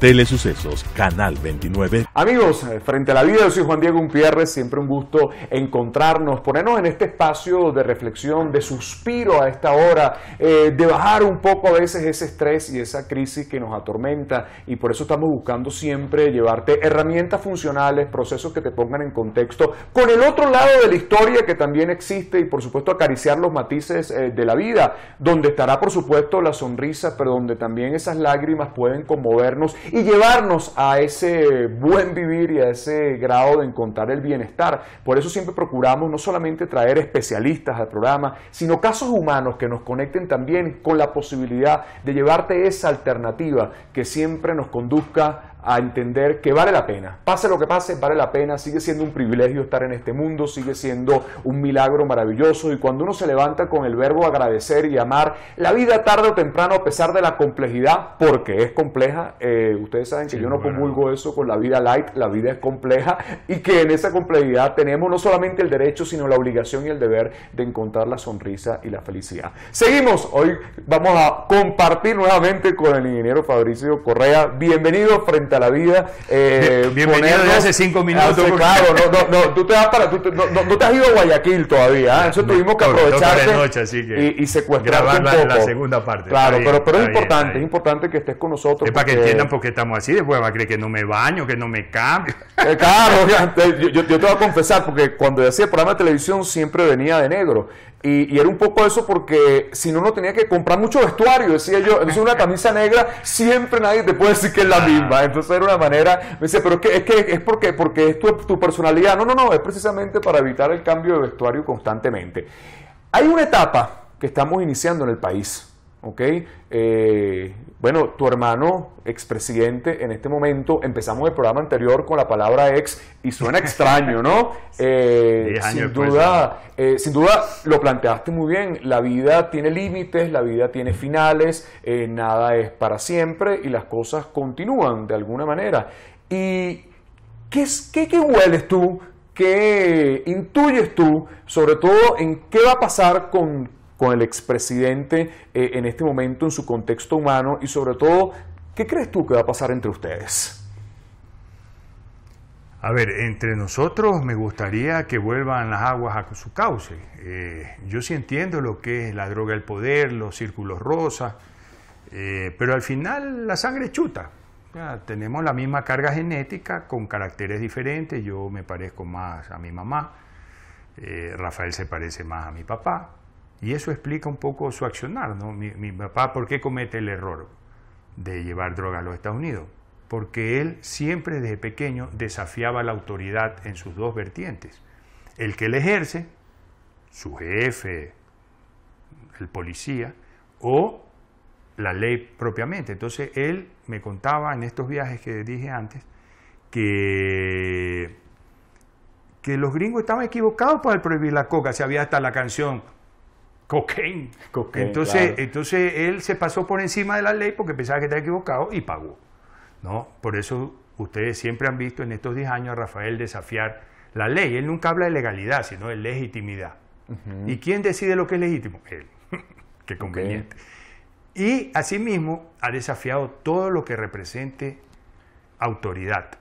Telesucesos, Canal 29. Amigos, eh, frente a la vida, yo soy Juan Diego Umpierre, siempre un gusto encontrarnos, ponernos en este espacio de reflexión, de suspiro a esta hora, eh, de bajar un poco a veces ese estrés y esa crisis que nos atormenta y por eso estamos buscando siempre llevarte herramientas funcionales, procesos que te pongan en contexto con el otro lado de la historia que también existe y por supuesto acariciar los matices eh, de la vida, donde estará por supuesto la sonrisa, pero donde también esas lágrimas pueden conmovernos y llevarnos a ese buen vivir y a ese grado de encontrar el bienestar. Por eso siempre procuramos no solamente traer especialistas al programa, sino casos humanos que nos conecten también con la posibilidad de llevarte esa alternativa que siempre nos conduzca a entender que vale la pena. Pase lo que pase, vale la pena. Sigue siendo un privilegio estar en este mundo, sigue siendo un milagro maravilloso. Y cuando uno se levanta con el verbo agradecer y amar, la vida tarde o temprano, a pesar de la complejidad, porque es compleja, eh, ustedes saben que yo no convulgo eso con la vida light, la vida es compleja y que en esa complejidad tenemos no solamente el derecho, sino la obligación y el deber de encontrar la sonrisa y la felicidad. Seguimos, hoy vamos a compartir nuevamente con el ingeniero Fabricio Correa. Bienvenido frente a la vida. Eh, Bienvenido de hace cinco minutos. Claro, no, no, tú te vas para, te has ido a Guayaquil todavía, ¿ah? eso tuvimos que aprovechar y, secuestrar un poco. la segunda parte. Claro, pero, pero es importante, es importante que estés con nosotros. Es para que entiendan por qué estamos así, después va a creer que no me baño, que no me cambio. Eh, claro, yo, yo, te voy a confesar, porque cuando yo hacía el programa de televisión siempre venía de negro. Y, era un poco eso porque si no, no tenía que comprar mucho vestuario, decía yo. Entonces, una camisa negra, siempre nadie te puede decir que es la misma. Entonces, era una manera. Me decía, pero es que es, que es porque, porque es tu, tu personalidad. No, no, no, es precisamente para evitar el cambio de vestuario constantemente. Hay una etapa que estamos iniciando en el país ¿ok? Eh, bueno, tu hermano, expresidente, en este momento, empezamos el programa anterior con la palabra ex y suena extraño, ¿no? Eh, sin, duda, eh, sin duda, lo planteaste muy bien, la vida tiene límites, la vida tiene finales, nada es para siempre y las cosas continúan de alguna manera. ¿Y qué, qué, qué hueles tú? ¿Qué intuyes tú, sobre todo, en qué va a pasar con con el expresidente eh, en este momento en su contexto humano y sobre todo, ¿qué crees tú que va a pasar entre ustedes? A ver, entre nosotros me gustaría que vuelvan las aguas a su cauce. Eh, yo sí entiendo lo que es la droga el poder, los círculos rosas, eh, pero al final la sangre chuta. tenemos la misma carga genética con caracteres diferentes. Yo me parezco más a mi mamá, Rafael se parece más a mi papá. Y eso explica un poco su accionar, ¿no? Mi, papá, ¿por qué comete el error de llevar droga a los Estados Unidos? Porque él siempre desde pequeño desafiaba la autoridad en sus dos vertientes. El que le ejerce, su jefe, el policía, o la ley propiamente. Entonces él me contaba en estos viajes que dije antes que, que los gringos estaban equivocados para prohibir la coca. Se había hasta la canción Cocaine. entonces, entonces él se pasó por encima de la ley porque pensaba que estaba equivocado y pagó. ¿no? Por eso ustedes siempre han visto en estos 10 años a Rafael desafiar la ley. Él nunca habla de legalidad, sino de legitimidad. ¿Y quién decide lo que es legítimo? Él. Qué conveniente. Y asimismo ha desafiado todo lo que represente autoridad.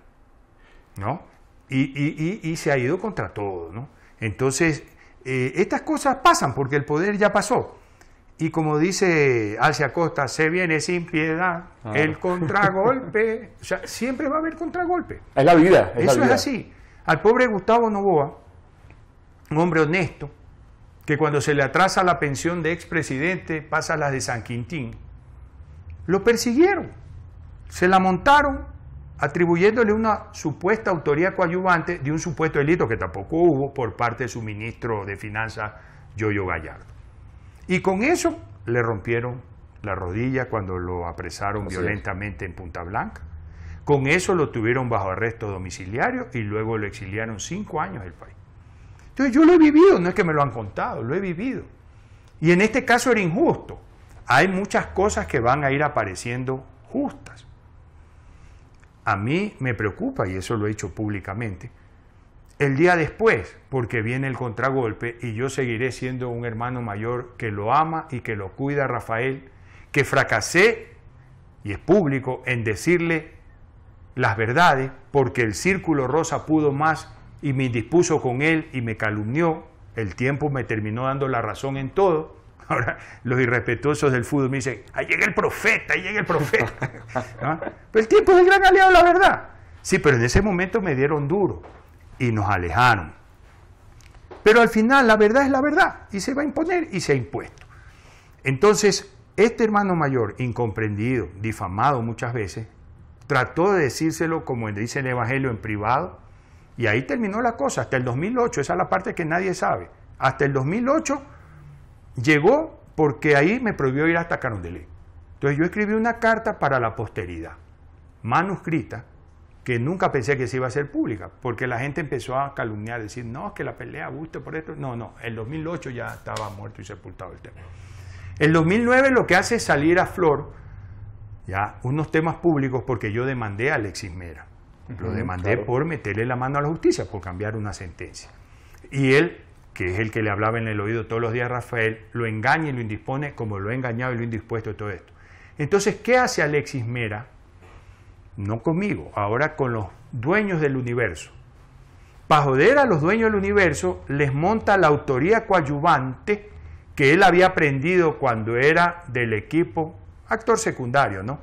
¿No? Y, y se ha ido contra todo. ¿no? Entonces, eh, estas cosas pasan porque el poder ya pasó. Y como dice Alcia Costa, se viene sin piedad ah. el contragolpe. o sea, siempre va a haber contragolpe. Es la vida. Eso es así. Al pobre Gustavo Novoa, un hombre honesto, que cuando se le atrasa la pensión de expresidente pasa a las de San Quintín, lo persiguieron, se la montaron atribuyéndole una supuesta autoría coadyuvante de un supuesto delito que tampoco hubo por parte de su ministro de Finanzas, Yoyo Gallardo. Y con eso le rompieron la rodilla cuando lo apresaron violentamente en Punta Blanca. Con eso lo tuvieron bajo arresto domiciliario y luego lo exiliaron cinco años del país. Entonces yo lo he vivido, no es que me lo han contado, lo he vivido. Y en este caso era injusto. Hay muchas cosas que van a ir apareciendo justas a mí me preocupa, y eso lo he hecho públicamente, el día después, porque viene el contragolpe y yo seguiré siendo un hermano mayor que lo ama y que lo cuida Rafael, que fracasé, y es público, en decirle las verdades, porque el círculo rosa pudo más y me indispuso con él y me calumnió, el tiempo me terminó dando la razón en todo, Ahora los irrespetuosos del fútbol me dicen, ahí llega el profeta, ahí llega el profeta. ¿Ah? Pero el tiempo es el gran aliado, la verdad. Sí, pero en ese momento me dieron duro y nos alejaron. Pero al final la verdad es la verdad y se va a imponer y se ha impuesto. Entonces, este hermano mayor, incomprendido, difamado muchas veces, trató de decírselo, como dice el Evangelio, en privado, y ahí terminó la cosa, hasta el 2008, esa es la parte que nadie sabe. Hasta el 2008 Llegó porque ahí me prohibió ir hasta Carondelet. Entonces yo escribí una carta para la posteridad, manuscrita, que nunca pensé que se iba a hacer pública, porque la gente empezó a calumniar, decir, no, es que la pelea guste por esto. No, no, el 2008 ya estaba muerto y sepultado el tema. En 2009 lo que hace es salir a flor ya unos temas públicos porque yo demandé a Alexis Mera. lo demandé por meterle la mano a la justicia, por cambiar una sentencia. Y él que es el que le hablaba en el oído todos los días a Rafael, lo engaña y lo indispone como lo ha engañado y lo indispuesto todo esto. Entonces, ¿qué hace Alexis Mera? No conmigo, ahora con los dueños del universo. Para joder a los dueños del universo, les monta la autoría coadyuvante que él había aprendido cuando era del equipo, actor secundario, ¿no?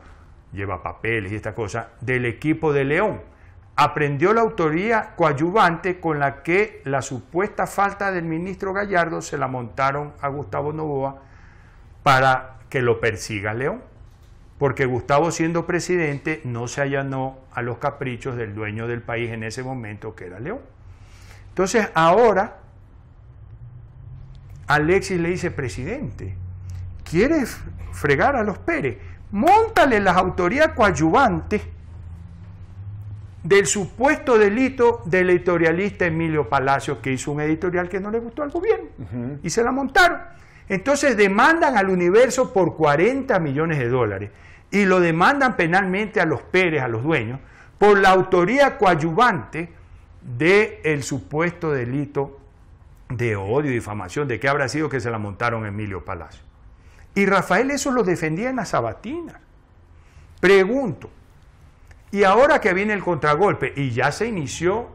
Lleva papeles y esta cosa, del equipo de León aprendió la autoría coadyuvante con la que la supuesta falta del ministro Gallardo se la montaron a Gustavo Novoa para que lo persiga León, porque Gustavo siendo presidente no se allanó a los caprichos del dueño del país en ese momento que era León. Entonces ahora Alexis le dice, presidente, ¿quieres fregar a los Pérez? Móntale las autorías coadyuvantes del supuesto delito del editorialista Emilio Palacios, que hizo un editorial que no le gustó al gobierno y se la montaron. Entonces demandan al universo por 40 millones de dólares y lo demandan penalmente a los Pérez, a los dueños, por la autoría coadyuvante del el supuesto delito de odio y difamación, de que habrá sido que se la montaron Emilio Palacio. Y Rafael eso lo defendía en la Sabatina. Pregunto, y ahora que viene el contragolpe, y ya se inició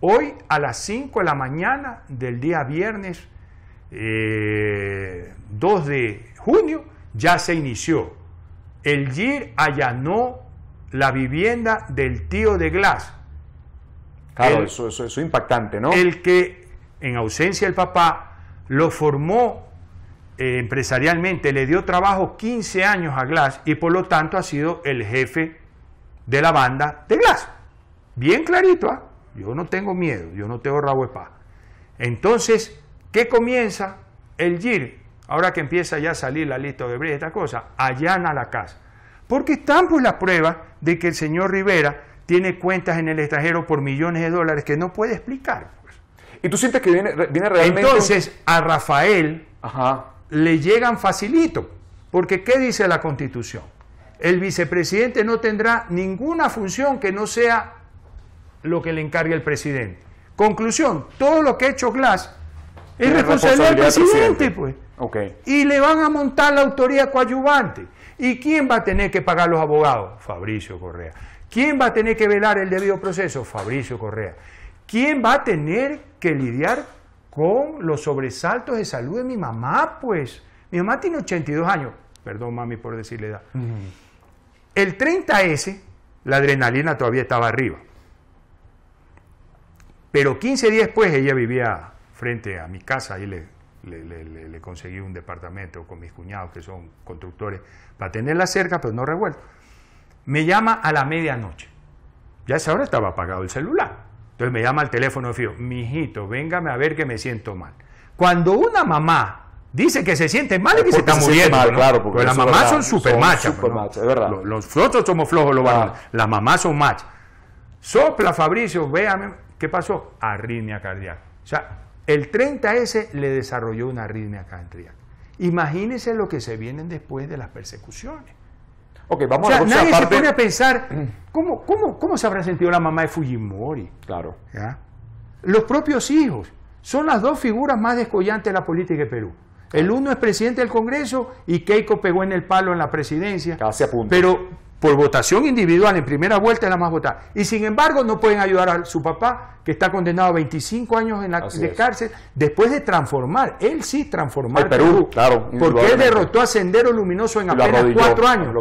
hoy a las 5 de la mañana del día viernes 2 eh, de junio, ya se inició. El GIR allanó la vivienda del tío de Glass. Claro, eso, es impactante, ¿no? El que, en ausencia del papá, lo formó eh, empresarialmente, le dio trabajo 15 años a Glass y por lo tanto ha sido el jefe de la banda de Glass. Bien clarito, ¿ah? yo no tengo miedo, yo no tengo rabo de Entonces, ¿qué comienza? El GIR, ahora que empieza ya a salir la lista de brillas y esta cosa, allana la casa. Porque están pues las pruebas de que el señor Rivera tiene cuentas en el extranjero por millones de dólares que no puede explicar. Pues. ¿Y tú sientes que viene, realmente...? Entonces, a Rafael le llegan facilito. Porque ¿qué dice la Constitución? el vicepresidente no tendrá ninguna función que no sea lo que le encargue el presidente. Conclusión, todo lo que ha hecho Glass es responsabilidad, del presidente, pues. Okay. Y le van a montar la autoría coadyuvante. ¿Y quién va a tener que pagar los abogados? Fabricio Correa. ¿Quién va a tener que velar el debido proceso? Fabricio Correa. ¿Quién va a tener que lidiar con los sobresaltos de salud de mi mamá? Pues mi mamá tiene 82 años. Perdón, mami, por decirle edad. El 30S, la adrenalina todavía estaba arriba. Pero 15 días después ella vivía frente a mi casa y le, conseguí un departamento con mis cuñados que son constructores para tenerla cerca, pero no revuelto. Me llama a la medianoche. Ya a esa hora estaba apagado el celular. Entonces me llama al teléfono y mi hijito, véngame a ver que me siento mal. Cuando una mamá Dicen que se siente mal y que se están moviendo. porque Pero las mamás son super machas. Pues, verdad. Los, otros somos flojos, los van. Ah. Las mamás son machas. Sopla Fabricio, véame, ¿qué pasó? Arritmia cardíaca. O sea, el 30S le desarrolló una arritmia cardíaca. Imagínense lo que se vienen después de las persecuciones. Ok, vamos o sea, a nadie se pone a pensar ¿cómo, cómo, se habrá sentido la mamá de Fujimori. Claro. Los propios hijos son las dos figuras más descollantes de la política de Perú. El uno es presidente del Congreso y Keiko pegó en el palo en la presidencia. Casi a Pero, por votación individual en primera vuelta es la más votada. Y sin embargo no pueden ayudar a su papá, que está condenado a 25 años en la, de cárcel, después de transformar, él sí transformar Perú, claro, porque él derrotó a Sendero Luminoso en apenas cuatro años.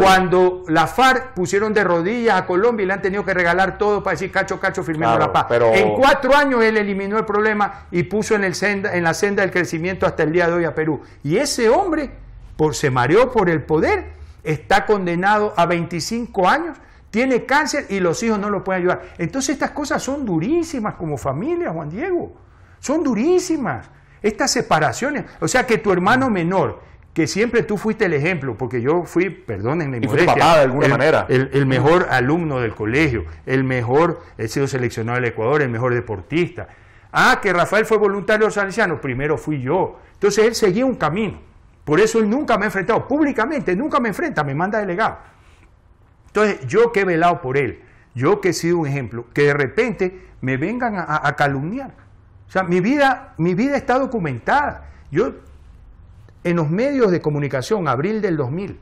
Cuando la FARC pusieron de rodillas a Colombia y le han tenido que regalar todo para decir cacho, cacho, firmemos la paz. En cuatro años él eliminó el problema y puso en, el senda, en la senda del crecimiento hasta el día de hoy a Perú. Y ese hombre por, se mareó por el poder está condenado a 25 años, tiene cáncer y los hijos no lo pueden ayudar. Entonces estas cosas son durísimas como familia, Juan Diego. Son durísimas estas separaciones. O sea que tu hermano menor, que siempre tú fuiste el ejemplo, porque yo fui, perdónenme, de alguna el, manera. El, mejor alumno del colegio, el mejor, he sido seleccionado al Ecuador, el mejor deportista. Ah, que Rafael fue voluntario salesiano, primero fui yo. Entonces él seguía un camino. Por eso él nunca me ha enfrentado públicamente, nunca me enfrenta, me manda delegado. Entonces, yo que he velado por él, yo que he sido un ejemplo, que de repente me vengan a, calumniar. O sea, mi vida, mi vida está documentada. Yo, en los medios de comunicación, abril del 2000,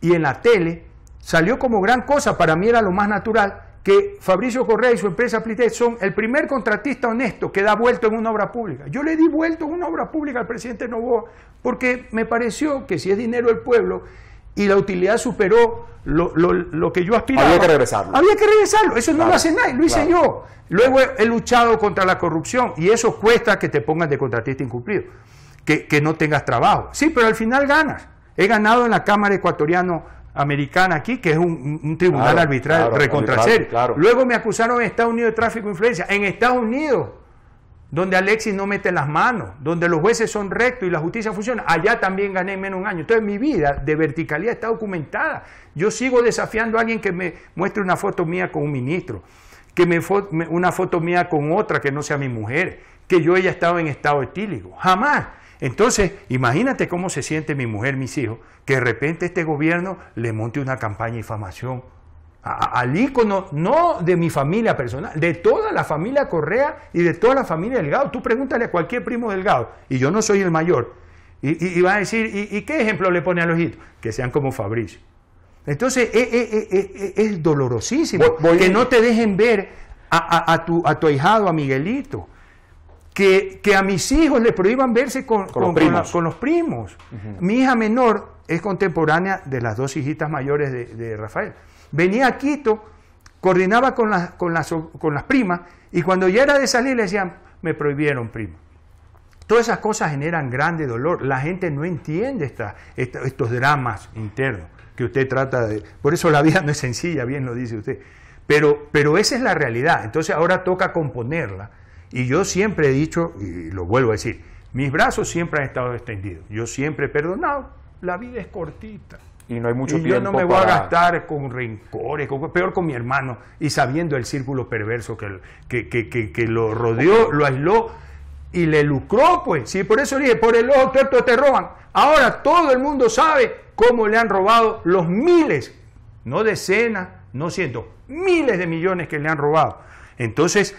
y en la tele, salió como gran cosa, para mí era lo más natural, que Fabricio Correa y su empresa Plitex son el primer contratista honesto que da vuelto en una obra pública. Yo le di vuelto en una obra pública al presidente Novoa porque me pareció que si es dinero del pueblo y la utilidad superó lo, que yo aspiraba. Había que regresarlo. Había que regresarlo. Eso no lo hace nadie, lo hice yo. Luego he, luchado contra la corrupción y eso cuesta que te pongas de contratista incumplido, que, que no tengas trabajo. Sí, pero al final ganas. He ganado en la Cámara Ecuatoriana americana aquí, que es un, tribunal arbitral Luego me acusaron en Estados Unidos de tráfico de influencia. En Estados Unidos, donde Alexis no mete las manos, donde los jueces son rectos y la justicia funciona, allá también gané menos un año. Entonces mi vida de verticalidad está documentada. Yo sigo desafiando a alguien que me muestre una foto mía con un ministro, que me, una foto mía con otra que no sea mi mujer, que yo haya estado en estado etílico. Jamás. Entonces, imagínate cómo se siente mi mujer, mis hijos, que de repente este gobierno le monte una campaña de infamación al ícono, no de mi familia personal, de toda la familia Correa y de toda la familia Delgado. Tú pregúntale a cualquier primo Delgado, y yo no soy el mayor, y, va a decir, ¿y, qué ejemplo le pone a los hijos? Que sean como Fabricio. Entonces, eh, eh, eh, es, dolorosísimo que no te dejen ver a, tu, a tu ahijado, a Miguelito, que, a mis hijos les prohíban verse con, los primos. Mi hija menor es contemporánea de las dos hijitas mayores de, Rafael. Venía a Quito, coordinaba con las, con las primas y cuando ya era de salir le decían, me prohibieron primo Todas esas cosas generan grande dolor. La gente no entiende estos dramas internos que usted trata de... Por eso la vida no es sencilla, bien lo dice usted. Pero, pero esa es la realidad. Entonces ahora toca componerla y yo siempre he dicho, y lo vuelvo a decir, mis brazos siempre han estado extendidos. Yo siempre he perdonado. La vida es cortita. Y no hay mucho tiempo. Yo no me voy a gastar con rencores, con, peor con mi hermano, y sabiendo el círculo perverso que, que, que, lo rodeó, lo aisló y le lucró, pues. Sí, por eso dije, por el ojo tuerto te roban. Ahora todo el mundo sabe cómo le han robado los miles, no decenas, no cientos, miles de millones que le han robado. Entonces,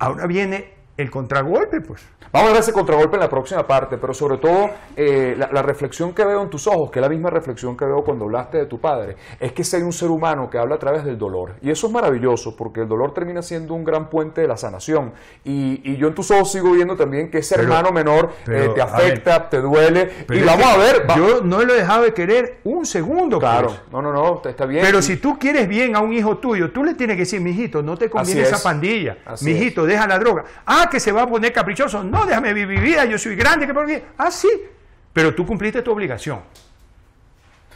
Ahora viene el contragolpe, pues. Vamos a ver ese contragolpe en la próxima parte, pero sobre todo eh, la, reflexión que veo en tus ojos, que es la misma reflexión que veo cuando hablaste de tu padre, es que si hay un ser humano que habla a través del dolor, y eso es maravilloso, porque el dolor termina siendo un gran puente de la sanación, y, y yo en tus ojos sigo viendo también que ese hermano menor eh, te afecta, te duele, y vamos a ver... Yo no lo he dejado de querer un segundo. Pues. Claro, no, no, no, está bien. Pero si tú quieres bien a un hijo tuyo, tú le tienes que decir, mijito, no te conviene esa pandilla, mijito, deja la droga. Ah, que se va a poner caprichoso. No, déjame vivir mi vida, yo soy grande. Que por ah, sí, pero tú cumpliste tu obligación.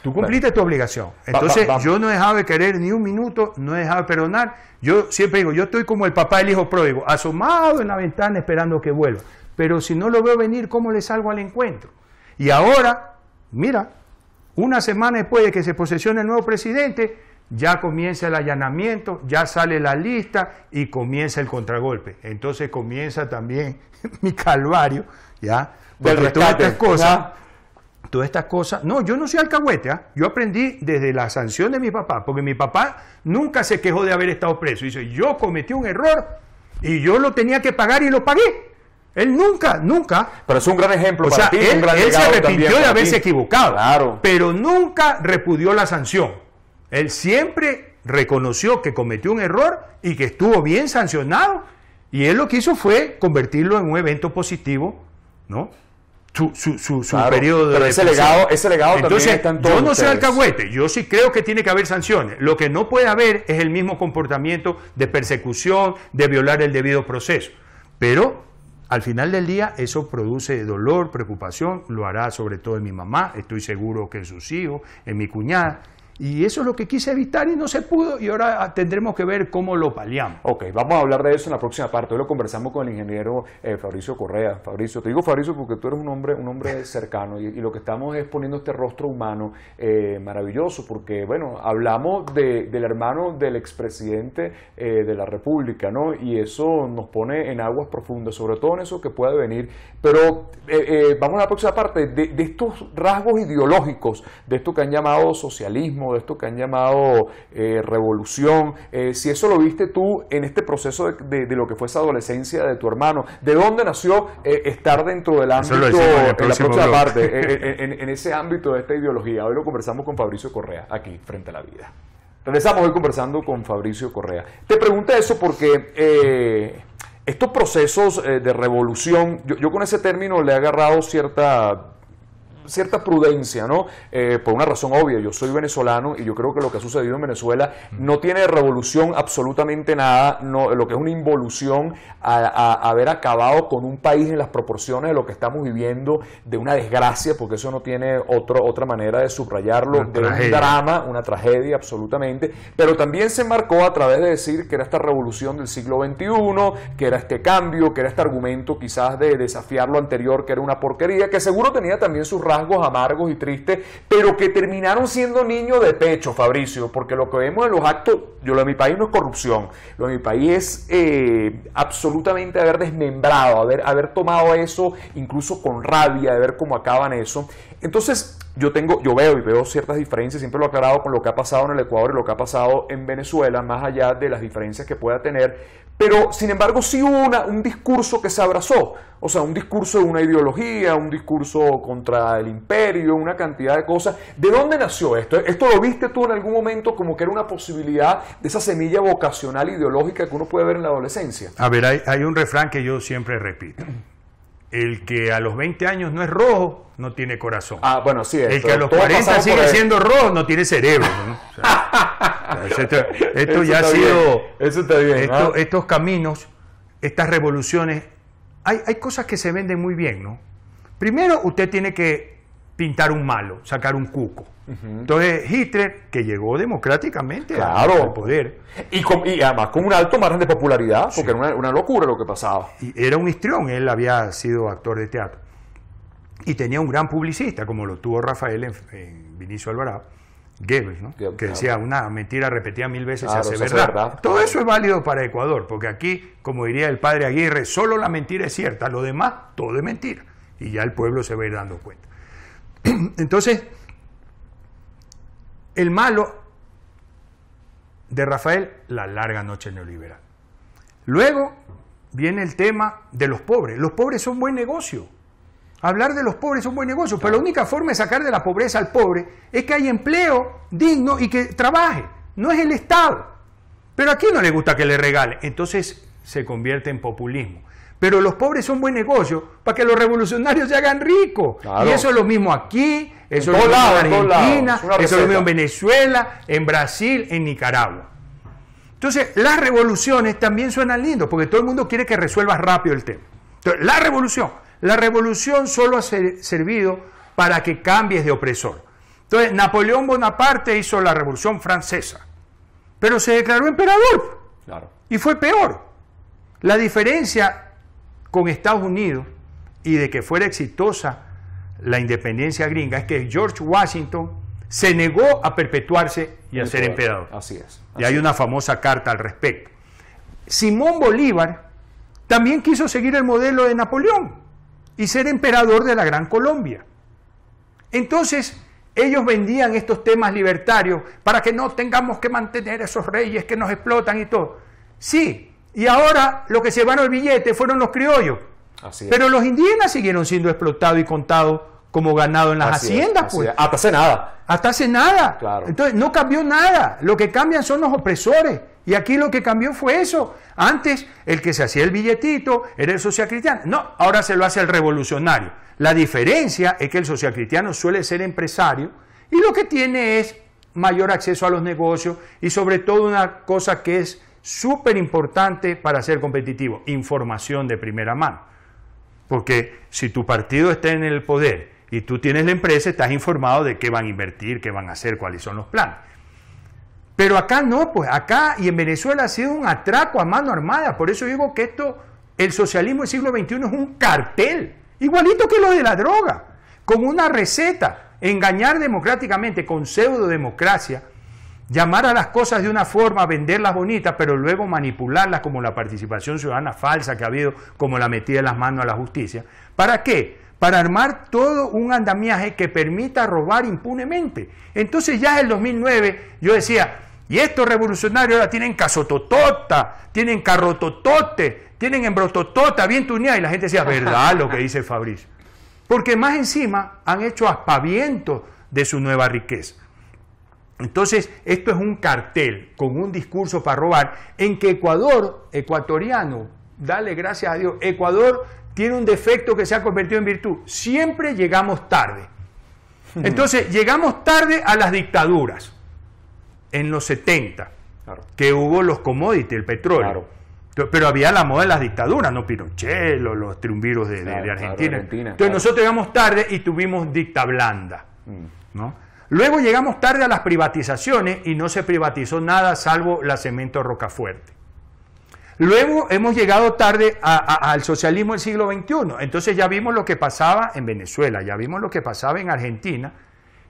Tú cumpliste tu obligación. Entonces, yo no he dejado de querer ni un minuto, no he dejado de perdonar. Yo siempre digo, yo estoy como el papá del hijo pródigo, asomado en la ventana esperando que vuelva. Pero si no lo veo venir, ¿cómo le salgo al encuentro? Y ahora, mira, una semana después de que se posesione el nuevo presidente, ya comienza el allanamiento, ya sale la lista y comienza el contragolpe. Entonces comienza también mi calvario, ¿ya? Porque todas estas cosas, todas estas cosas, no, yo no soy alcahuete, ¿ah? yo aprendí desde la sanción de mi papá, porque mi papá nunca se quejó de haber estado preso. Dice, yo cometí un error y yo lo tenía que pagar y lo pagué. Él nunca, nunca. Pero es un gran ejemplo. O para sea, él, se arrepintió de haberse equivocado, claro. pero nunca repudió la sanción. Él siempre reconoció que cometió un error y que estuvo bien sancionado. Y él lo que hizo fue convertirlo en un evento positivo, ¿no? Su, su, su, su periodo de. Pero ese legado, ese legado también Yo no soy alcahuete, yo sí creo que tiene que haber sanciones. Lo que no puede haber es el mismo comportamiento de persecución, de violar el debido proceso. Pero al final del día eso produce dolor, preocupación, lo hará sobre todo en mi mamá, estoy seguro que en sus hijos, en mi cuñada. Y eso es lo que quise evitar y no se pudo y ahora tendremos que ver cómo lo paliamos. Ok, vamos a hablar de eso en la próxima parte. Hoy lo conversamos con el ingeniero eh, Fabricio Correa. Fabricio, te digo Fabricio porque tú eres un hombre, un hombre cercano y, lo que estamos es poniendo este rostro humano eh, maravilloso porque, bueno, hablamos de, del hermano del expresidente eh, de la República, ¿no? Y eso nos pone en aguas profundas, sobre todo en eso que puede venir. Pero eh, eh, vamos a la próxima parte de, de estos rasgos ideológicos, de esto que han llamado socialismo de esto que han llamado eh, revolución, eh, si eso lo viste tú en este proceso de, lo que fue esa adolescencia de tu hermano, ¿de dónde nació eh, estar dentro del ámbito, en, la próxima parte, en, ese ámbito de esta ideología? Hoy lo conversamos con Fabricio Correa, aquí, frente a la vida. Regresamos hoy conversando con Fabricio Correa. Te pregunto eso porque estos procesos de revolución, yo, con ese término le he agarrado cierta cierta prudencia, ¿no? Eh, por una razón obvia, yo soy venezolano y yo creo que lo que ha sucedido en Venezuela no tiene revolución absolutamente nada, no, lo que es una involución a, haber acabado con un país en las proporciones de lo que estamos viviendo, de una desgracia, porque eso no tiene otra manera de subrayarlo, de un drama, una tragedia absolutamente, pero también se marcó a través de decir que era esta revolución del siglo XXI, que era este cambio, que era este argumento quizás de desafiar lo anterior, que era una porquería, que seguro tenía también sus amargos y tristes, pero que terminaron siendo niños de pecho, Fabricio, porque lo que vemos en los actos, yo lo de mi país no es corrupción, lo de mi país es eh, absolutamente haber desmembrado, haber, haber tomado eso incluso con rabia, de ver cómo acaban eso. Entonces, yo tengo, yo veo y veo ciertas diferencias, siempre lo he aclarado con lo que ha pasado en el Ecuador y lo que ha pasado en Venezuela, más allá de las diferencias que pueda tener, pero, sin embargo, sí hubo un discurso que se abrazó, o sea, un discurso de una ideología, un discurso contra el imperio, una cantidad de cosas. ¿De dónde nació esto? ¿Esto lo viste tú en algún momento como que era una posibilidad de esa semilla vocacional ideológica que uno puede ver en la adolescencia? A ver, hay, un refrán que yo siempre repito. El que a los 20 años no es rojo, no tiene corazón. Ah, bueno, sí. el que a los 40 sigue siendo rojo, no tiene cerebro. esto, ya ha sido. Eso está bien. Estos caminos, estas revoluciones, hay, cosas que se venden muy bien, ¿no? Primero, usted tiene que pintar un malo, sacar un cuco. Entonces Hitler, que llegó democráticamente al poder. Y, además con un alto margen de popularidad, porque era una, locura lo que pasaba. Y era un histrión, él había sido actor de teatro. Y tenía un gran publicista, como lo tuvo Rafael en, en Vinicio Alvarado Goebbels, ¿no? que decía una mentira repetida mil veces se hace verdad. verdad. Todo eso es válido para Ecuador, porque aquí, como diría el padre Aguirre, solo la mentira es cierta, lo demás todo es mentira. Y ya el pueblo se va a ir dando cuenta. Entonces, el malo de Rafael, la larga noche neoliberal. Luego viene el tema de los pobres. Los pobres son buen negocio. Hablar de los pobres es un buen negocio, pero la única forma de sacar de la pobreza al pobre es que haya empleo digno y que trabaje, no es el Estado. Pero aquí no le gusta que le regale, entonces se convierte en populismo. Pero los pobres son buen negocio para que los revolucionarios se hagan ricos. Y eso es lo mismo aquí, eso es lo mismo en Argentina, eso es lo mismo en Venezuela, en Brasil, en Nicaragua. Entonces, las revoluciones también suenan lindos, porque todo el mundo quiere que resuelva rápido el tema. Entonces, la revolución, la revolución solo ha servido para que cambies de opresor. Entonces, Napoleón Bonaparte hizo la revolución francesa, pero se declaró emperador. Y fue peor. La diferencia con Estados Unidos y de que fuera exitosa la independencia gringa es que George Washington se negó a perpetuarse y a ser emperador. Así es. y hay una famosa carta al respecto. Simón Bolívar también quiso seguir el modelo de Napoleón y ser emperador de la Gran Colombia. Entonces, ellos vendían estos temas libertarios para que no tengamos que mantener esos reyes que nos explotan y todo. Sí, y ahora lo que se van al billete fueron los criollos. Pero los indígenas siguieron siendo explotados y contados como ganado en las haciendas. Pues. Hasta hace nada. Hasta hace nada. Entonces no cambió nada. Lo que cambian son los opresores. Y aquí lo que cambió fue eso. Antes el que se hacía el billetito era el social cristiano. No, ahora se lo hace el revolucionario. La diferencia es que el social suele ser empresario y lo que tiene es mayor acceso a los negocios y sobre todo una cosa que es súper importante para ser competitivo, información de primera mano. Porque si tu partido está en el poder y tú tienes la empresa, estás informado de qué van a invertir, qué van a hacer, cuáles son los planes. Pero acá no, pues acá y en Venezuela ha sido un atraco a mano armada. Por eso digo que esto, el socialismo del siglo XXI es un cartel, igualito que lo de la droga, con una receta, engañar democráticamente con pseudodemocracia, llamar a las cosas de una forma, venderlas bonitas, pero luego manipularlas como la participación ciudadana falsa que ha habido, como la metida en las manos a la justicia. ¿Para qué? para armar todo un andamiaje que permita robar impunemente. Entonces ya en el 2009 yo decía, y estos revolucionarios ahora tienen casototota, tienen carrototote, tienen embrototota, bien tuneada, y la gente decía, verdad lo que dice Fabricio. Porque más encima han hecho aspavientos de su nueva riqueza. Entonces, esto es un cartel con un discurso para robar en que Ecuador, ecuatoriano, dale gracias a Dios, Ecuador tiene un defecto que se ha convertido en virtud. Siempre llegamos tarde. Entonces, llegamos tarde a las dictaduras, en los 70, que hubo los commodities, el petróleo. Pero había la moda de las dictaduras, ¿no? Pinochet, los, triunviros de, Argentina. Entonces nosotros llegamos tarde y tuvimos dicta blanda, mm. ¿no? Luego llegamos tarde a las privatizaciones y no se privatizó nada salvo la cemento Rocafuerte. Luego hemos llegado tarde al socialismo del siglo XXI. Entonces ya vimos lo que pasaba en Venezuela, ya vimos lo que pasaba en Argentina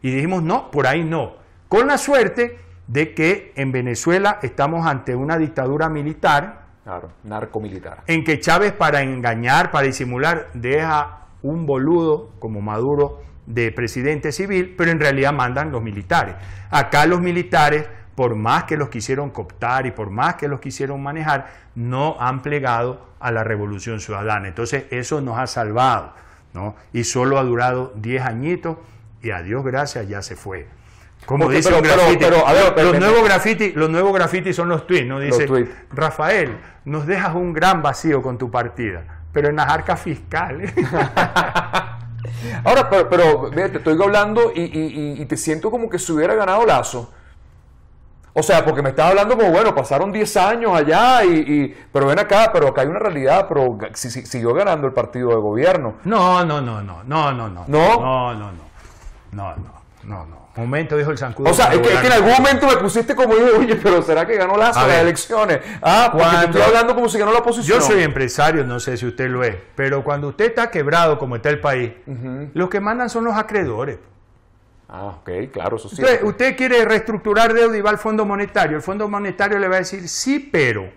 y dijimos, no, por ahí no. Con la suerte de que en Venezuela estamos ante una dictadura militar. narcomilitar. En que Chávez para engañar, para disimular, deja un boludo como Maduro de presidente civil, pero en realidad mandan los militares. Acá los militares por más que los quisieron cooptar y por más que los quisieron manejar, no han plegado a la revolución ciudadana. Entonces eso nos ha salvado, ¿no? Y solo ha durado 10 añitos y a Dios gracias ya se fue. Como dice los, nuevos grafiti los nuevos grafiti son los tweets, ¿no? Dice, Rafael, nos dejas un gran vacío con tu partida, pero en las arcas fiscales. Ahora, pero, pero te estoy hablando y, te siento como que se hubiera ganado Lazo. O sea, porque me estaba hablando como, bueno, pasaron 10 años allá, y, pero ven acá, pero acá hay una realidad, pero siguió ganando el partido de gobierno. No, no, no, no, no, no, no. No, no, no, no, no, no, no. Momento, dijo el sancudo. O sea, es que, en algún momento me pusiste como, oye, pero ¿será que ganó las elecciones? Ah, cuando, estoy hablando como si ganó la oposición. Yo soy empresario, no sé si usted lo es, pero cuando usted está quebrado como está el país, los que mandan son los acreedores. Ah, ok, claro, eso usted quiere reestructurar deuda y va al Fondo Monetario. El Fondo Monetario le va a decir, sí, pero.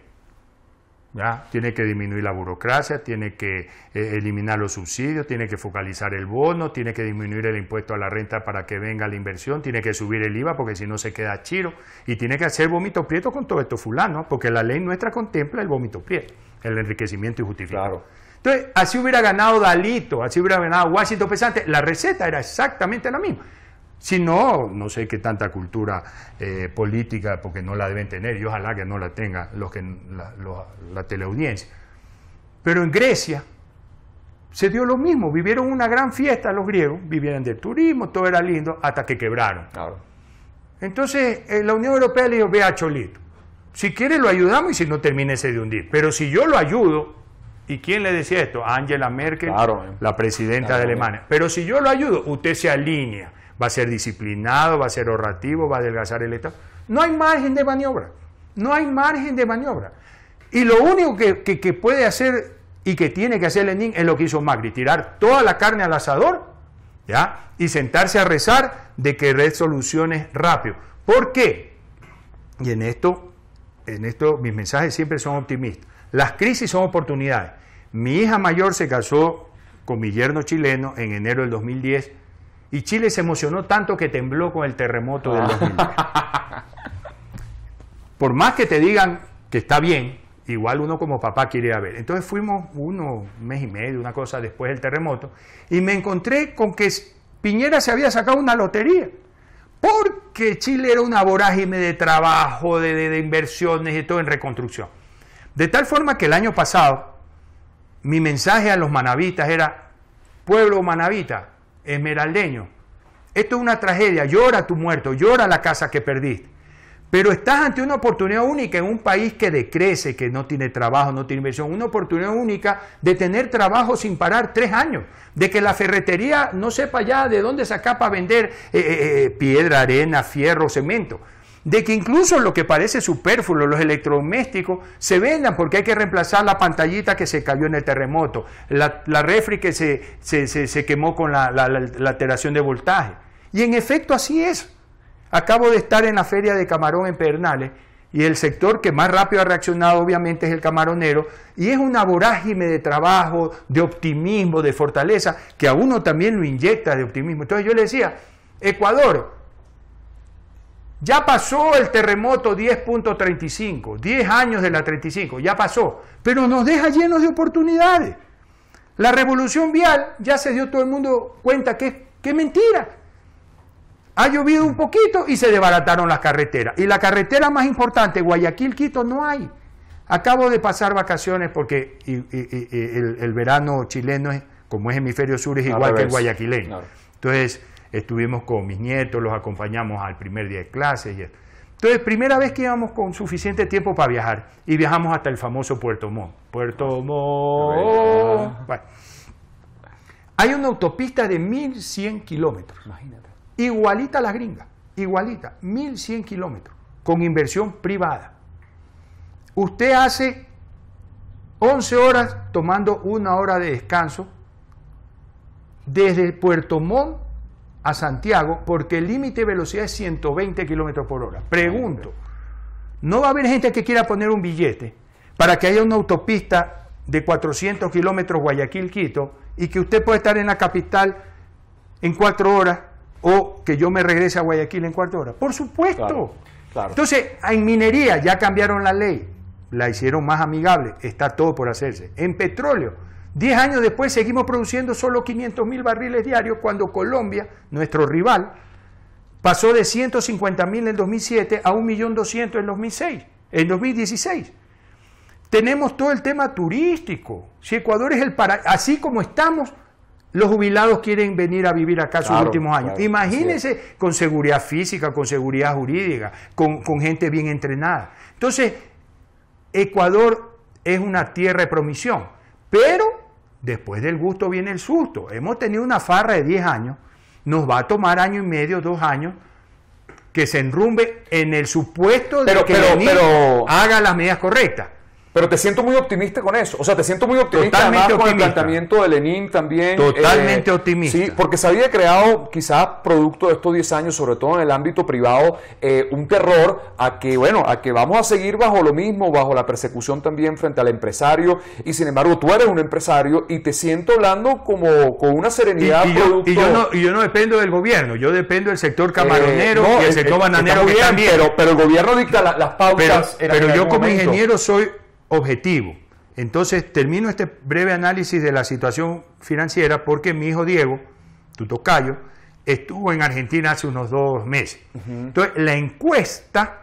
Tiene que disminuir la burocracia, tiene que eh, eliminar los subsidios, tiene que focalizar el bono, tiene que disminuir el impuesto a la renta para que venga la inversión, tiene que subir el IVA porque si no se queda chiro y tiene que hacer vómito prieto con todo esto fulano, porque la ley nuestra contempla el vómito prieto, el enriquecimiento injustificado. Claro. Entonces, así hubiera ganado Dalito, así hubiera ganado Washington Pesante, la receta era exactamente la misma. Si no, no sé qué tanta cultura eh, política, porque no la deben tener, y ojalá que no la tengan los que, la, los, teleaudiencia. Pero en Grecia se dio lo mismo, vivieron una gran fiesta los griegos, vivieron de turismo, todo era lindo, hasta que quebraron. Entonces eh, la Unión Europea le dijo, a Cholito, si quiere lo ayudamos y si no termine ese de hundir. Pero si yo lo ayudo, ¿y quién le decía esto? Angela Merkel, la presidenta de Alemania. Pero si yo lo ayudo, usted se alinea va a ser disciplinado, va a ser ahorrativo, va a adelgazar el Estado. No hay margen de maniobra, no hay margen de maniobra. Y lo único que, puede hacer y que tiene que hacer Lenin es lo que hizo Magri, tirar toda la carne al asador ¿ya? y sentarse a rezar de que red soluciones rápido. ¿Por qué? Y en esto, en esto mis mensajes siempre son optimistas. Las crisis son oportunidades. Mi hija mayor se casó con mi yerno chileno en enero del 2010 y Chile se emocionó tanto que tembló con el terremoto del 2000. Por más que te digan que está bien, igual uno como papá quiere ver. Entonces fuimos uno, un mes y medio, una cosa después del terremoto, y me encontré con que Piñera se había sacado una lotería. Porque Chile era una vorágine de trabajo, de, de inversiones y todo en reconstrucción. De tal forma que el año pasado mi mensaje a los manavitas era, pueblo manavita esmeraldeño, esto es una tragedia, llora tu muerto, llora la casa que perdiste. Pero estás ante una oportunidad única en un país que decrece, que no tiene trabajo, no tiene inversión, una oportunidad única de tener trabajo sin parar tres años, de que la ferretería no sepa ya de dónde sacar para vender eh, eh, eh, piedra, arena, fierro, cemento de que incluso lo que parece superfluo, los electrodomésticos, se vendan porque hay que reemplazar la pantallita que se cayó en el terremoto, la, refri que se, quemó con la, la, alteración de voltaje. Y en efecto así es. Acabo de estar en la feria de camarón en Pernales y el sector que más rápido ha reaccionado obviamente es el camaronero y es una vorágine de trabajo, de optimismo, de fortaleza, que a uno también lo inyecta de optimismo. Entonces yo le decía, Ecuador, ya pasó el terremoto 10.35, 10 años de la 35, ya pasó, pero nos deja llenos de oportunidades. La revolución vial ya se dio todo el mundo cuenta que es mentira. Ha llovido un poquito y se desbarataron las carreteras. Y la carretera más importante, Guayaquil-Quito, no hay. Acabo de pasar vacaciones porque el, verano chileno, es, como es hemisferio sur, es igual que el guayaquileño. Entonces, estuvimos con mis nietos, los acompañamos al primer día de clases Entonces, primera vez que íbamos con suficiente tiempo para viajar y viajamos hasta el famoso Puerto Montt. Puerto Montt. Ah. hay una autopista de 1100 kilómetros. Imagínate. Igualita a las gringas, igualita, 1100 kilómetros, con inversión privada. Usted hace 11 horas tomando una hora de descanso desde Puerto Montt a Santiago porque el límite de velocidad es 120 kilómetros por hora. Pregunto, ¿no va a haber gente que quiera poner un billete para que haya una autopista de 400 kilómetros Guayaquil-Quito y que usted pueda estar en la capital en cuatro horas o que yo me regrese a Guayaquil en cuatro horas? Por supuesto. Entonces, en minería ya cambiaron la ley, la hicieron más amigable, está todo por hacerse. En petróleo Diez años después seguimos produciendo solo 500 mil barriles diarios cuando Colombia, nuestro rival, pasó de 150 mil en 2007 a 1.200.000 en 2006, en 2016. Tenemos todo el tema turístico. Si Ecuador es el para, así como estamos, los jubilados quieren venir a vivir acá sus últimos años. Imagínense con seguridad física, con seguridad jurídica, con gente bien entrenada. Entonces, Ecuador es una tierra de promisión, pero Después del gusto viene el susto. Hemos tenido una farra de 10 años, nos va a tomar año y medio, dos años, que se enrumbe en el supuesto de que haga las medidas correctas. Pero te siento muy optimista con eso. O sea, te siento muy optimista con el planteamiento de Lenin también. Totalmente eh, optimista. Sí, porque se había creado, quizás producto de estos 10 años, sobre todo en el ámbito privado, eh, un terror a que, bueno, a que vamos a seguir bajo lo mismo, bajo la persecución también frente al empresario. Y sin embargo, tú eres un empresario y te siento hablando como con una serenidad. Y, y, yo, no, y yo no dependo del gobierno, yo dependo del sector eh, camaronero y el sector bananero Pero, el gobierno dicta las pautas. Pero, yo, como ingeniero, soy objetivo. Entonces termino este breve análisis de la situación financiera porque mi hijo Diego, tu tocayo, estuvo en Argentina hace unos dos meses. Entonces la encuesta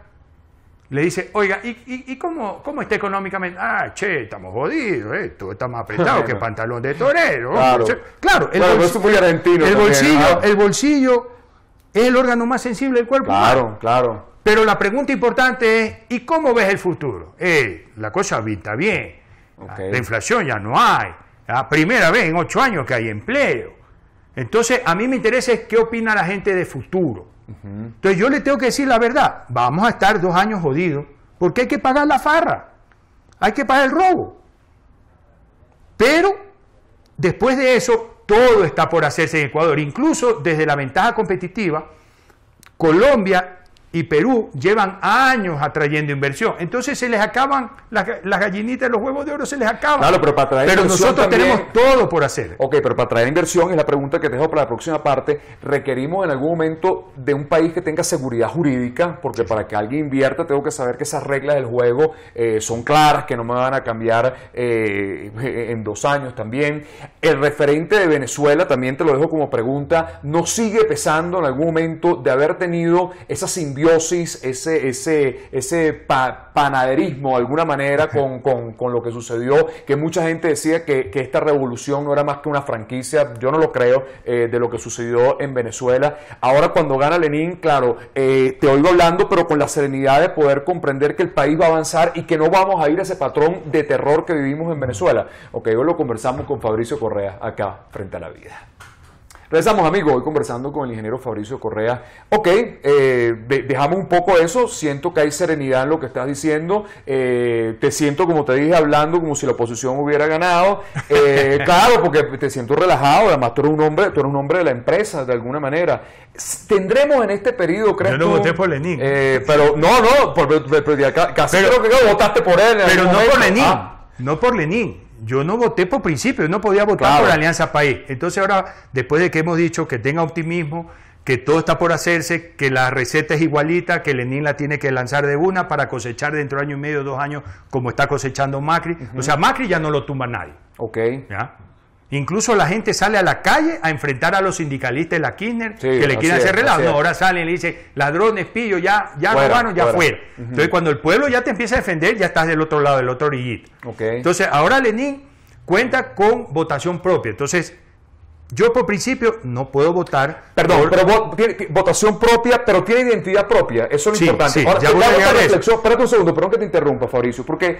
le dice, oiga, ¿y, cómo, cómo, está económicamente? Ah, che, estamos jodidos, eh, todo está más apretado que pantalón de torero. Claro, claro, el, bolsillo, el, bolsillo, el bolsillo es el órgano más sensible del cuerpo. Claro, claro. Pero la pregunta importante es, ¿y cómo ves el futuro? Eh, la cosa está bien, la inflación ya no hay, la primera vez en ocho años que hay empleo. Entonces, a mí me interesa qué opina la gente de futuro. Entonces, yo le tengo que decir la verdad, vamos a estar dos años jodidos, porque hay que pagar la farra, hay que pagar el robo. Pero, después de eso, todo está por hacerse en Ecuador, incluso desde la ventaja competitiva, Colombia y Perú llevan años atrayendo inversión. Entonces se les acaban las, gallinitas, los huevos de oro se les acaban. pero nosotros tenemos todo por hacer. Ok, pero para traer inversión, es la pregunta que te dejo para la próxima parte, requerimos en algún momento de un país que tenga seguridad jurídica, porque para que alguien invierta tengo que saber que esas reglas del juego eh, son claras, que no me van a cambiar eh, en dos años también. El referente de Venezuela, también te lo dejo como pregunta, ¿no sigue pesando en algún momento de haber tenido esa simbiosis ese, ese, ese panaderismo de alguna manera con, lo que sucedió, que mucha gente decía que, esta revolución no era más que una franquicia, yo no lo creo, eh, de lo que sucedió en Venezuela. Ahora cuando gana Lenin, claro, eh, te oigo hablando, pero con la serenidad de poder comprender que el país va a avanzar y que no vamos a ir a ese patrón de terror que vivimos en Venezuela. Ok, hoy lo conversamos con Fabricio Correa acá, frente a la vida. Estamos, amigos, hoy conversando con el ingeniero Fabricio Correa. Ok, eh, dejamos un poco eso, siento que hay serenidad en lo que estás diciendo, eh, te siento, como te dije, hablando como si la oposición hubiera ganado, eh, claro, porque te siento relajado, además tú eres, un hombre, tú eres un hombre de la empresa, de alguna manera. Tendremos en este periodo, creo... Yo no voté por Lenín. pero no, no, por, casi creo que votaste por él. Pero ah. no por Lenín, no por Lenín yo no voté por principio, no podía votar por Alianza País. Entonces ahora, después de que hemos dicho que tenga optimismo, que todo está por hacerse, que la receta es igualita, que Lenin la tiene que lanzar de una para cosechar dentro de año y medio, dos años, como está cosechando Macri. O sea, Macri ya no lo tumba nadie. Ok. ¿Ya? Incluso la gente sale a la calle a enfrentar a los sindicalistas de la Kirchner que le quieren hacer relajo. ahora salen y le dicen ladrones, pillo, ya, ya robaron, ya fuera. Entonces, cuando el pueblo ya te empieza a defender, ya estás del otro lado, del otro orillito. Entonces, ahora Lenin cuenta con votación propia. Entonces, yo por principio no puedo votar. Perdón, pero tiene votación propia, pero tiene identidad propia. Eso es lo importante. Sí, Ahora, un segundo, perdón que te interrumpa, Fabricio, porque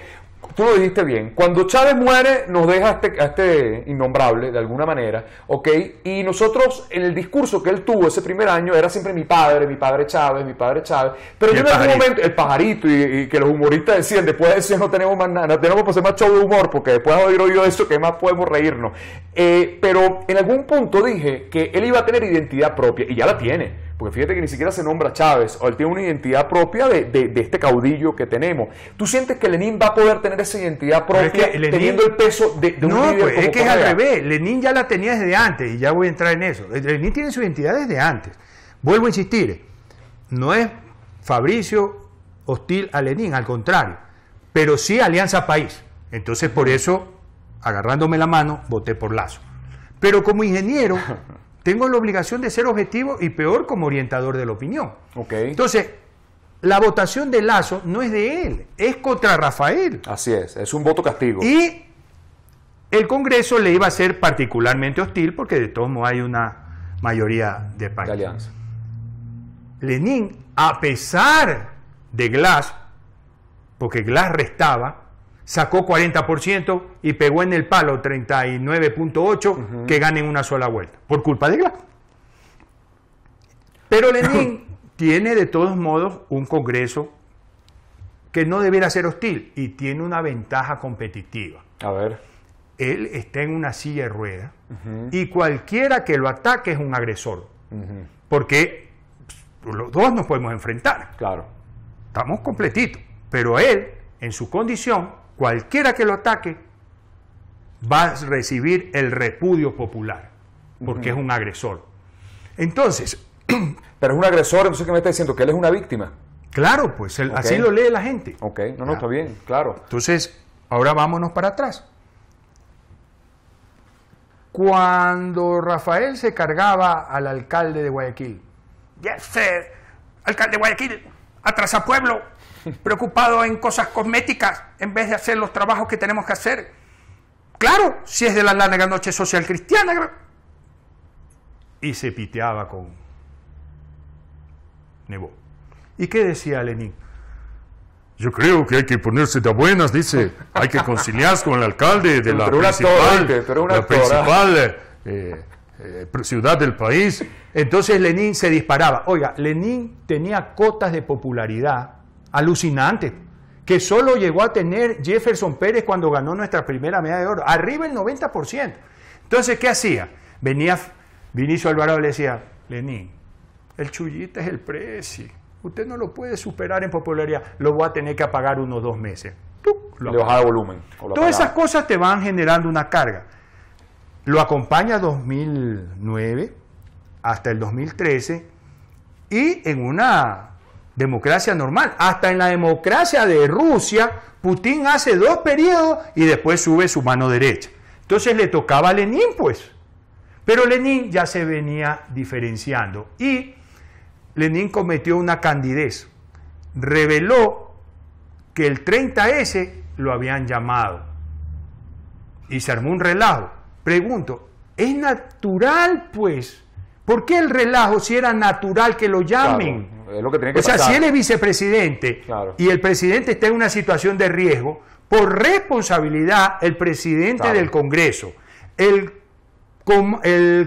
tú lo dijiste bien. Cuando Chávez muere, nos deja este, a este, innombrable, de alguna manera, ¿ok? Y nosotros, en el discurso que él tuvo ese primer año era siempre mi padre, mi padre Chávez, mi padre Chávez. Pero yo en algún momento, el pajarito, y, que los humoristas decían, después de eso no tenemos más nada, tenemos que hacer más show de humor, porque después de haber oído eso, ¿qué más podemos reírnos? Eh, pero en algún un punto dije que él iba a tener identidad propia, y ya la tiene, porque fíjate que ni siquiera se nombra Chávez, o él tiene una identidad propia de, este caudillo que tenemos. ¿Tú sientes que Lenin va a poder tener esa identidad propia teniendo el peso de, un no, pues, es que es al revés, Lenin ya la tenía desde antes, y ya voy a entrar en eso. Eh, Lenin tiene su identidad desde antes. Vuelvo a insistir, no es Fabricio hostil a Lenin, al contrario, pero sí Alianza País. Entonces por eso, agarrándome la mano, voté por Lazo. Pero como ingeniero, tengo la obligación de ser objetivo y peor como orientador de la opinión. Okay. Entonces, la votación de Lazo no es de él, es contra Rafael. Así es, es un voto castigo. Y el Congreso le iba a ser particularmente hostil porque de todos modos hay una mayoría de países. De alianza. Lenin, a pesar de Glass, porque Glass restaba, sacó 40% y pegó en el palo 39.8 que gane una sola vuelta, por culpa de Glass. Pero Lenin tiene de todos modos un Congreso que no debiera ser hostil y tiene una ventaja competitiva. A ver. Él está en una silla de ruedas y cualquiera que lo ataque es un agresor, porque los dos nos podemos enfrentar. Claro. Estamos completitos, pero él, en su condición, cualquiera que lo ataque va a recibir el repudio popular, porque es un agresor. Entonces... Pero es un agresor, entonces ¿qué me está diciendo? Que él es una víctima. Claro, pues así lo lee la gente. Ok, no, no, está bien, claro. Entonces, ahora vámonos para atrás. Cuando Rafael se cargaba al alcalde de Guayaquil, ya alcalde de Guayaquil, atrasa pueblo, Preocupado en cosas cosméticas en vez de hacer los trabajos que tenemos que hacer. Claro, si es de la larga noche social cristiana. Y se piteaba con Nebo. ¿Y qué decía Lenin? Yo creo que hay que ponerse de buenas, dice. Hay que conciliarse con el alcalde de la principal, eh, eh, ciudad del país. Entonces Lenin se disparaba. Oiga, Lenin tenía cotas de popularidad alucinante, que solo llegó a tener Jefferson Pérez cuando ganó nuestra primera medalla de oro, arriba el 90%. Entonces, ¿qué hacía? Venía Vinicio Alvarado y le decía, Lenín, el chullita es el precio, usted no lo puede superar en popularidad, lo voy a tener que apagar unos dos meses. Lo le bajaba volumen. Todas esas cosas te van generando una carga. Lo acompaña 2009 hasta el 2013 y en una democracia normal. Hasta en la democracia de Rusia, Putin hace dos periodos y después sube su mano derecha. Entonces le tocaba a Lenin, pues. Pero Lenin ya se venía diferenciando y Lenin cometió una candidez. Reveló que el 30S lo habían llamado y se armó un relajo. Pregunto, ¿es natural, pues? ¿Por qué el relajo si era natural que lo llamen? O sea, si él es vicepresidente y el presidente está en una situación de riesgo, por responsabilidad el presidente del Congreso, el,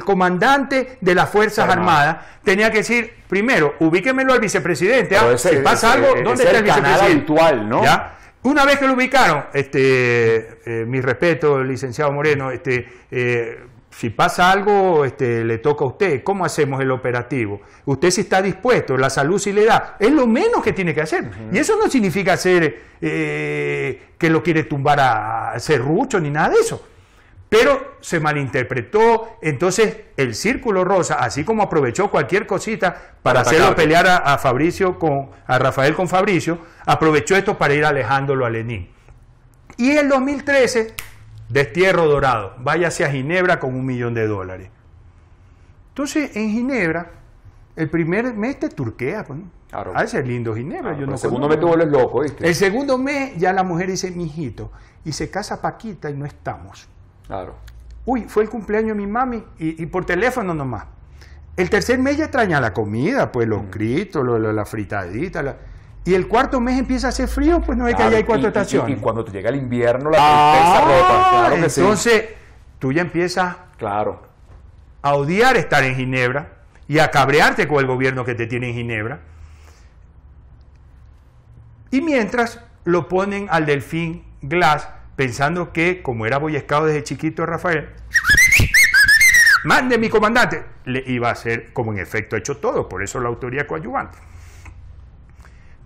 comandante de las Fuerzas Armadas, tenía que decir, primero, ubíquemelo al vicepresidente. ¿ah? si pasa algo, ¿dónde está el, vicepresidente? ¿no? Una vez que lo ubicaron, este, eh, mi respeto, licenciado Moreno, este, eh, si pasa algo, este, le toca a usted. ¿Cómo hacemos el operativo? Usted si está dispuesto, la salud si le da, es lo menos que tiene que hacer. Y eso no significa ser, eh, que lo quiere tumbar a, serrucho ni nada de eso. Pero se malinterpretó, entonces el círculo rosa, así como aprovechó cualquier cosita para hacerle hacerlo pelear a, Fabricio con a Rafael con Fabricio, aprovechó esto para ir alejándolo a Lenín. Y en el 2013 Destierro dorado, váyase a Ginebra con un millón de dólares. Entonces, en Ginebra, el primer mes te turquea, pues, Ah, ese es lindo Ginebra. Pues, el segundo mes tú vuelves loco, ¿viste? El segundo mes ya la mujer dice, mijito, y se casa Paquita y no estamos. Claro. Uy, fue el cumpleaños de mi mami y, por teléfono nomás. El tercer mes ya extraña la comida, pues los mm. gritos, la fritadita, la... Y el cuarto mes empieza a hacer frío, pues no es que allá hay cuatro estaciones. Y, cuando te llega el invierno, la ah, ropa, Entonces, tú ya empiezas claro. a odiar estar en Ginebra y a cabrearte con el gobierno que te tiene en Ginebra. Y mientras lo ponen al delfín Glass, pensando que, como era boyescado desde chiquito Rafael, mande mi comandante, le iba a hacer como en efecto hecho todo, por eso la autoría coadyuvante.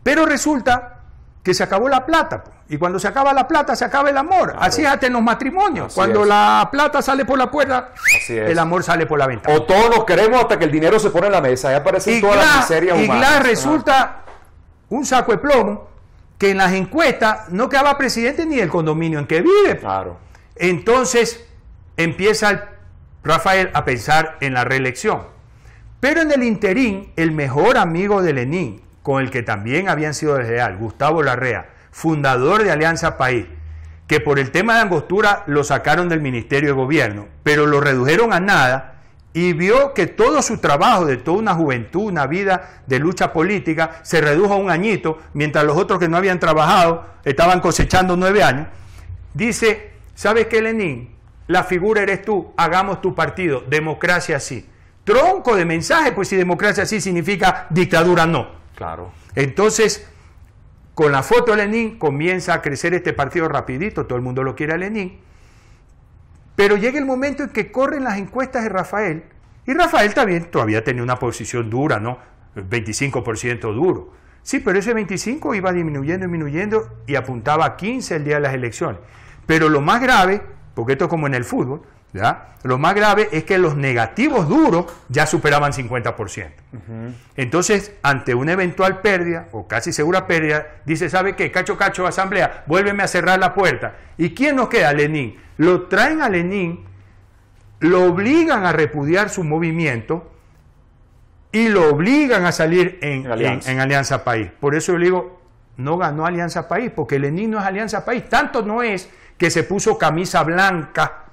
Pero resulta que se acabó la plata. Y cuando se acaba la plata, se acaba el amor. Así es hasta en los matrimonios. cuando la plata sale por la puerta, el amor sale por la ventana. O todos nos queremos hasta que el dinero se pone en la mesa. y aparece toda la miseria humana. Y resulta un saco de plomo que en las encuestas no quedaba presidente ni el condominio en que vive. Claro. Entonces empieza Rafael a pensar en la reelección. Pero en el interín, el mejor amigo de Lenín con el que también habían sido desleal, Gustavo Larrea, fundador de Alianza País, que por el tema de Angostura lo sacaron del Ministerio de Gobierno, pero lo redujeron a nada y vio que todo su trabajo de toda una juventud, una vida de lucha política, se redujo a un añito, mientras los otros que no habían trabajado estaban cosechando nueve años, dice, ¿sabes qué, Lenín? La figura eres tú, hagamos tu partido, democracia sí. Tronco de mensaje, pues si democracia sí significa dictadura no. Claro. Entonces, con la foto de Lenin comienza a crecer este partido rapidito, todo el mundo lo quiere a Lenin, pero llega el momento en que corren las encuestas de Rafael, y Rafael también todavía tenía una posición dura, ¿no? 25% duro. Sí, pero ese 25 iba disminuyendo, disminuyendo y apuntaba a 15 el día de las elecciones. Pero lo más grave, porque esto es como en el fútbol, lo más grave es que los negativos duros ya superaban 50%. Entonces, ante una eventual pérdida o casi segura pérdida, dice, ¿sabe qué? Cacho, cacho, asamblea, vuélveme a cerrar la puerta. ¿Y quién nos queda? Lenin. Lo traen a Lenin, lo obligan a repudiar su movimiento y lo obligan a salir en, alianza. País. Por eso yo le digo, no ganó Alianza País, porque Lenin no es Alianza País. Tanto no es que se puso camisa blanca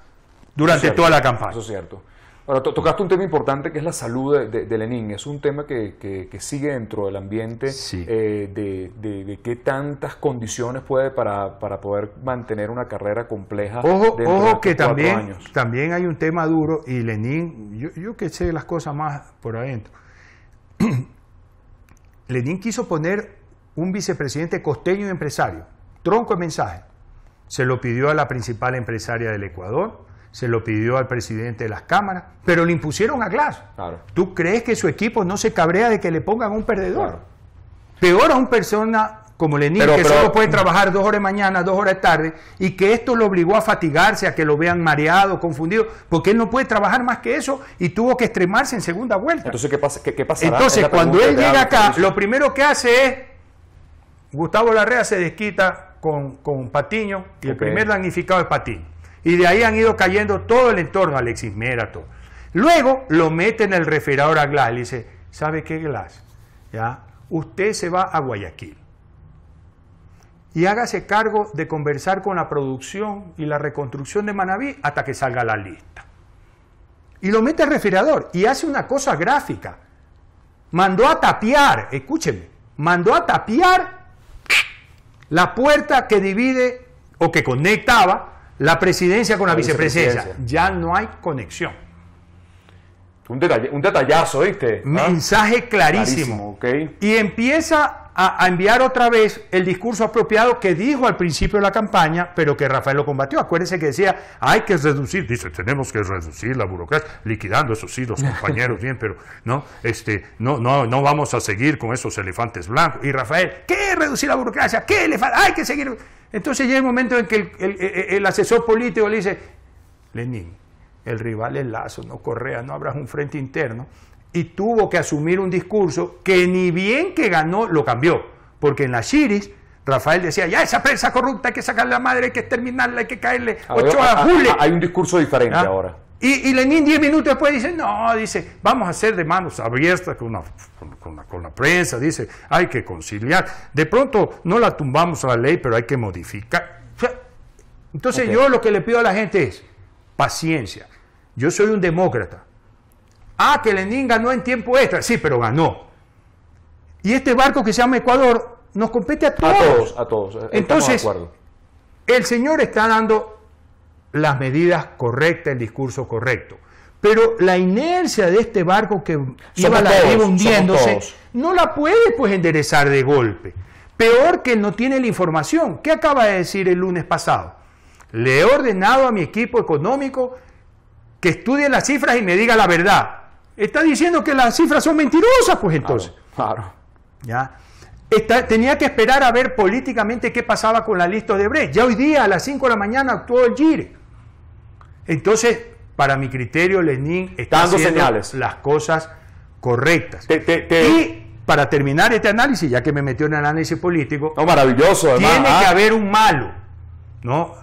durante toda la campaña. Eso es cierto. Ahora, tocaste un tema importante que es la salud de, Lenín. Lenin. Es un tema que, sigue dentro del ambiente eh, de, qué tantas condiciones puede para, poder mantener una carrera compleja. Ojo, ojo que también, también hay un tema duro y Lenin, yo, que sé las cosas más por adentro. Lenin quiso poner un vicepresidente costeño y empresario. Tronco de mensaje. Se lo pidió a la principal empresaria del Ecuador se lo pidió al presidente de las cámaras, pero le impusieron a Glass. ¿Tú crees que su equipo no se cabrea de que le pongan un perdedor? Peor a un persona como Lenin, que solo puede trabajar dos horas de mañana, dos horas tarde, y que esto lo obligó a fatigarse, a que lo vean mareado, confundido, porque él no puede trabajar más que eso y tuvo que extremarse en segunda vuelta. Entonces, ¿qué, pasa, Entonces, cuando él llega acá, lo primero que hace es, Gustavo Larrea se desquita con, con Patiño, y el primer damnificado es Patiño. Y de ahí han ido cayendo todo el entorno, Alexis Mérato... Luego lo mete en el referador a Glass, le dice, ¿sabe qué Glass? ¿Ya? Usted se va a Guayaquil y hágase cargo de conversar con la producción y la reconstrucción de Manaví hasta que salga la lista. Y lo mete al refrigerador y hace una cosa gráfica. Mandó a tapiar, escúcheme, mandó a tapiar la puerta que divide o que conectaba la presidencia con la, vicepresidencia. Ya no hay conexión. Un, detallazo, ¿viste? ¿Ah? Mensaje clarísimo. Y empieza a, enviar otra vez el discurso apropiado que dijo al principio de la campaña, pero que Rafael lo combatió. Acuérdense que decía, hay que reducir, dice, tenemos que reducir la burocracia, liquidando eso sí, los compañeros, bien, pero no, este, no, no, no vamos a seguir con esos elefantes blancos. Y Rafael, ¿qué reducir la burocracia? ¿Qué elefante? Hay que seguir. Entonces llega el momento en que el, asesor político le dice, Lenín, el rival es Lazo, no Correa, no habrás un frente interno. Y tuvo que asumir un discurso que ni bien que ganó, lo cambió. Porque en la Chiris, Rafael decía, ya esa prensa corrupta hay que sacarle la madre, hay que exterminarla, hay que caerle ocho a Hay un discurso diferente ¿Ah? ahora. Y, Lenin diez minutos después dice, no, dice, vamos a hacer de manos abiertas con la, con, prensa, dice, hay que conciliar. De pronto no la tumbamos a la ley, pero hay que modificar. entonces yo lo que le pido a la gente es paciencia. Yo soy un demócrata. Ah, que Lenin ganó en tiempo extra. Sí, pero ganó. Y este barco que se llama Ecuador nos compete a todos. A todos, a Entonces, el señor está dando las medidas correctas, el discurso correcto. Pero la inercia de este barco que iba la hundiéndose no la puede pues enderezar de golpe. Peor que no tiene la información. ¿Qué acaba de decir el lunes pasado? Le he ordenado a mi equipo económico que estudie las cifras y me diga la verdad. Está diciendo que las cifras son mentirosas, pues entonces. Claro. ¿Ya? tenía que esperar a ver políticamente qué pasaba con la lista de Brecht. Ya hoy día, a las 5 de la mañana, actuó el GIRE. Entonces, para mi criterio, Lenin está Dando señales. las cosas correctas. Y para terminar este análisis, ya que me metió en el análisis político, maravilloso, tiene ah. que haber un malo, ¿no?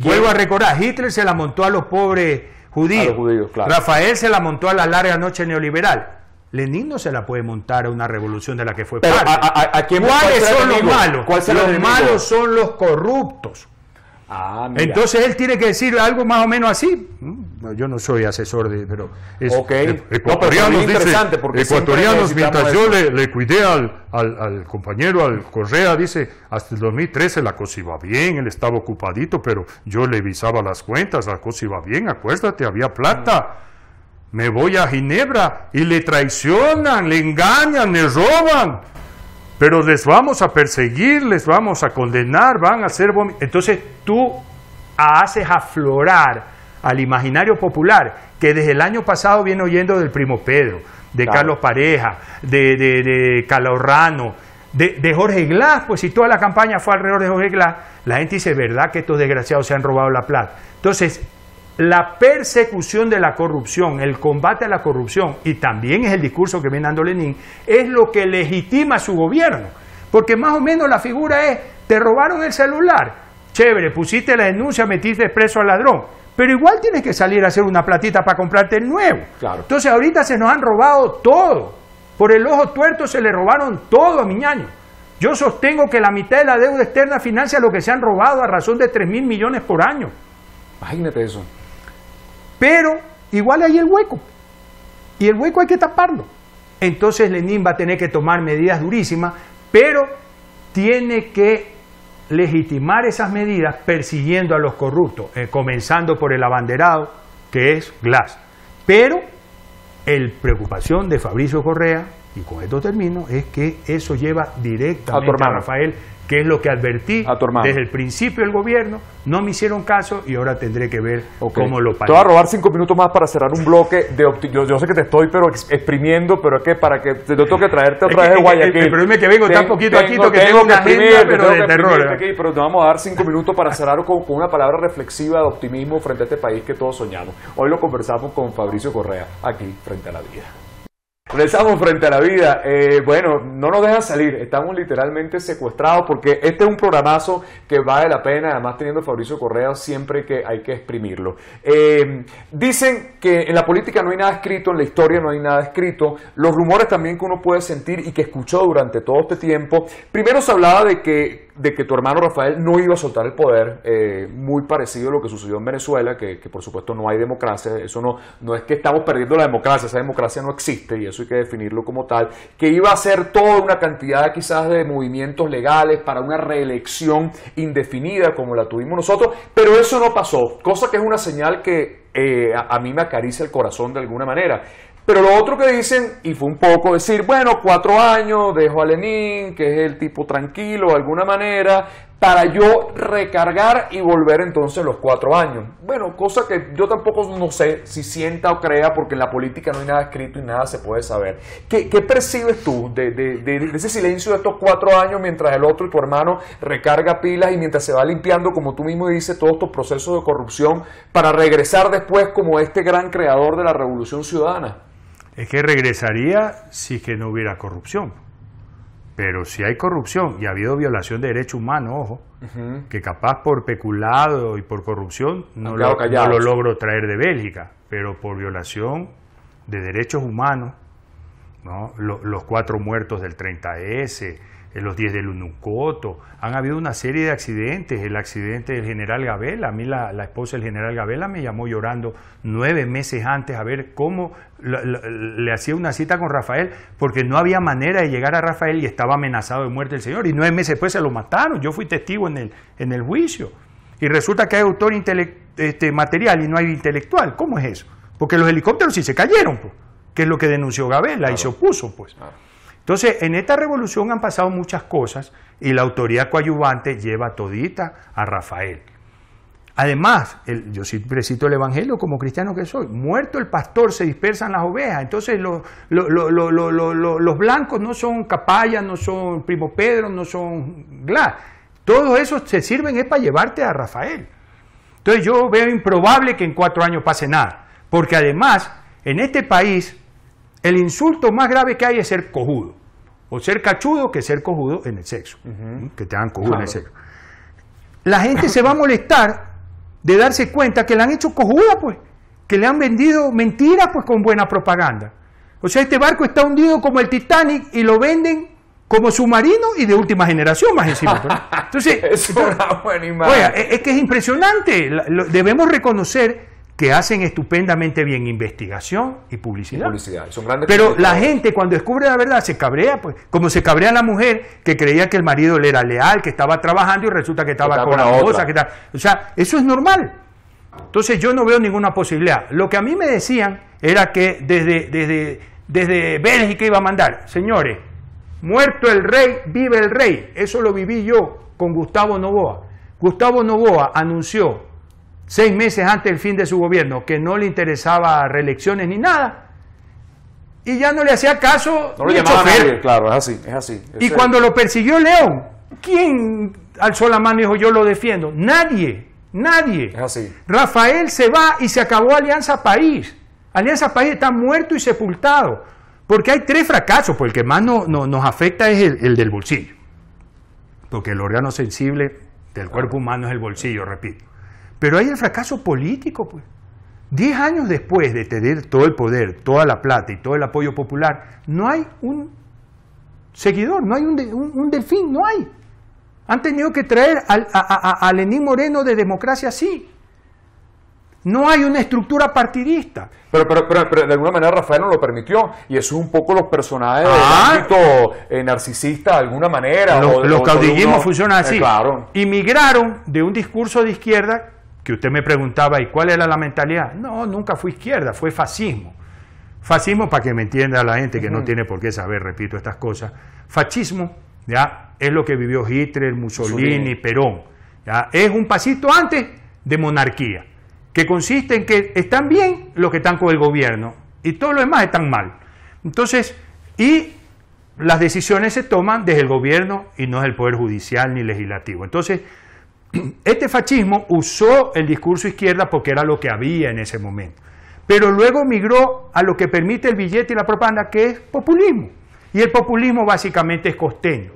Vuelvo a recordar, Hitler se la montó a los pobres judíos, Rafael se la montó a la larga noche neoliberal. Lenin no se la puede montar a una revolución de la que fue parte. ¿Cuáles son los malos? Los malos son los corruptos. Ah, Entonces él tiene que decir algo más o menos así. Mm, yo no soy asesor de, pero es okay. ecuatorianos, ecuatorianos mientras yo le, cuidé al, compañero, al Correa, dice, hasta el 2013 la cosa iba bien, él estaba ocupadito, pero yo le visaba las cuentas, la cosa iba bien, acuérdate, había plata. Me voy a Ginebra y le traicionan, le engañan, le roban pero les vamos a perseguir, les vamos a condenar, van a ser Entonces tú haces aflorar al imaginario popular que desde el año pasado viene oyendo del primo Pedro, de Carlos Pareja, de, de, de de, de, Jorge Glass, pues si toda la campaña fue alrededor de Jorge Glass, la gente dice, ¿verdad que estos desgraciados se han robado la plata? Entonces, la persecución de la corrupción, el combate a la corrupción, y también es el discurso que viene dando Lenin, es lo que legitima su gobierno. Porque más o menos la figura es, te robaron el celular, chévere, pusiste la denuncia, metiste preso al ladrón, pero igual tienes que salir a hacer una platita para comprarte el nuevo. Claro. Entonces ahorita se nos han robado todo. Por el ojo tuerto se le robaron todo a Miñaño. Yo sostengo que la mitad de la deuda externa financia lo que se han robado a razón de 3 mil millones por año. Imagínate eso. Pero igual hay el hueco. Y el hueco hay que taparlo. Entonces Lenin va a tener que tomar medidas durísimas, pero tiene que legitimar esas medidas persiguiendo a los corruptos, eh, comenzando por el abanderado, que es Glass. Pero el preocupación de Fabricio Correa, y con esto termino, es que eso lleva directamente a Rafael que es lo que advertí desde el principio del gobierno, no me hicieron caso y ahora tendré que ver cómo lo para. Te voy a robar cinco minutos más para cerrar un bloque de yo, yo, sé que te estoy pero exprimiendo, pero es que para que te tengo que traerte otra vez de Guayaquil. El, que vengo tan poquito aquí, que tengo que exprimir, pero de terror. ¿eh? pero te vamos a dar cinco minutos para cerrar con, con una palabra reflexiva de optimismo frente a este país que todos soñamos. Hoy lo conversamos con Fabricio Correa, aquí, frente a la vida. Regresamos frente a la vida. Eh, bueno, no nos dejan salir. Estamos literalmente secuestrados porque este es un programazo que vale la pena. Además, teniendo Fabricio Correa, siempre que hay que exprimirlo. Eh, dicen que en la política no hay nada escrito, en la historia no hay nada escrito. Los rumores también que uno puede sentir y que escuchó durante todo este tiempo. Primero se hablaba de que de que tu hermano Rafael no iba a soltar el poder, eh, muy parecido a lo que sucedió en Venezuela, que, por supuesto no hay democracia, eso no, no es que estamos perdiendo la democracia, esa democracia no existe y eso hay que definirlo como tal, que iba a ser toda una cantidad quizás de movimientos legales para una reelección indefinida como la tuvimos nosotros, pero eso no pasó, cosa que es una señal que eh, a, mí me acaricia el corazón de alguna manera. Pero lo otro que dicen, y fue un poco decir, bueno, cuatro años, dejo a Lenin, que es el tipo tranquilo de alguna manera, para yo recargar y volver entonces los cuatro años. Bueno, cosa que yo tampoco no sé si sienta o crea, porque en la política no hay nada escrito y nada se puede saber. ¿Qué, percibes tú de, de, ese silencio de estos cuatro años mientras el otro y tu hermano recarga pilas y mientras se va limpiando, como tú mismo dices, todos estos procesos de corrupción para regresar después como este gran creador de la revolución ciudadana? es que regresaría si que no hubiera corrupción. Pero si hay corrupción y ha habido violación de derechos humanos, ojo, que capaz por peculado y por corrupción no lo, logro traer de Bélgica, pero por violación de derechos humanos, ¿no? los cuatro muertos del 30S, en los 10 del Unucoto, han habido una serie de accidentes, el accidente del general Gabela, a mí la, esposa del general Gabela me llamó llorando nueve meses antes a ver cómo le hacía una cita con Rafael, porque no había manera de llegar a Rafael y estaba amenazado de muerte el señor, y nueve meses después se lo mataron, yo fui testigo en el, en el juicio, y resulta que hay autor este, material y no hay intelectual, ¿cómo es eso? Porque los helicópteros sí se cayeron, pues, que es lo que denunció Gabela y se opuso, pues. Entonces, en esta revolución han pasado muchas cosas y la autoridad coadyuvante lleva todita a Rafael. Además, yo siempre cito el Evangelio como cristiano que soy, muerto el pastor se dispersan las ovejas, entonces los, blancos no son capayas, no son primo Pedro, no son Glas, Todo eso se sirven es para llevarte a Rafael. Entonces yo veo improbable que en cuatro años pase nada, porque además en este país el insulto más grave que hay es ser cojudo, o ser cachudo que ser cojudo en el sexo, que te hagan cojudo en el sexo. La gente se va a molestar de darse cuenta que le han hecho cojuda, pues, que le han vendido mentiras, pues, con buena propaganda. O sea, este barco está hundido como el Titanic y lo venden como submarino y de última generación más encima. Pues. es una buena imagen. es que es impresionante. Debemos reconocer que hacen estupendamente bien investigación y publicidad. Son Pero la gente cuando descubre la verdad se cabrea, pues, como se cabrea la mujer que creía que el marido le era leal, que estaba trabajando y resulta que estaba, con la otra. O sea, eso es normal. Entonces yo no veo ninguna posibilidad. Lo que a mí me decían era que desde, desde, desde Bélgica iba a mandar, señores, muerto el rey, vive el rey. Eso lo viví yo con Gustavo Novoa. Gustavo Novoa anunció seis meses antes del fin de su gobierno, que no le interesaba reelecciones ni nada, y ya no le hacía caso. No lo llamaba claro, es así, es así. y cuando lo persiguió León, ¿quién alzó la mano y dijo yo lo defiendo? Nadie, nadie. Es así. Rafael se va y se acabó Alianza País. Alianza País está muerto y sepultado. Porque hay tres fracasos, porque el que más no, nos afecta es el del bolsillo. Porque el órgano sensible del cuerpo humano es el bolsillo, repito. Pero hay el fracaso político, pues. Diez años después de tener todo el poder, toda la plata y todo el apoyo popular, no hay un seguidor, no hay un, un, delfín, no hay. Han tenido que traer al, a, Lenín Moreno de democracia así. No hay una estructura partidista. Pero, pero, pero, de alguna manera Rafael no lo permitió y eso es un poco los personajes narcisistas ah. eh, narcisista de alguna manera. los caudillismos funcionan así. Y eh, migraron de un discurso de izquierda que usted me preguntaba, ¿y cuál era la mentalidad? No, nunca fue izquierda, fue fascismo. Fascismo, para que me entienda la gente que no tiene por qué saber, repito, estas cosas. Fascismo, ¿ya? Es lo que vivió Hitler, Mussolini, Perón. ¿ya? Es un pasito antes de monarquía, que consiste en que están bien los que están con el gobierno y todo lo demás están mal. Entonces, y las decisiones se toman desde el gobierno y no es el poder judicial ni legislativo. Entonces, este fascismo usó el discurso izquierda porque era lo que había en ese momento, pero luego migró a lo que permite el billete y la propaganda, que es populismo. Y el populismo básicamente es costeño.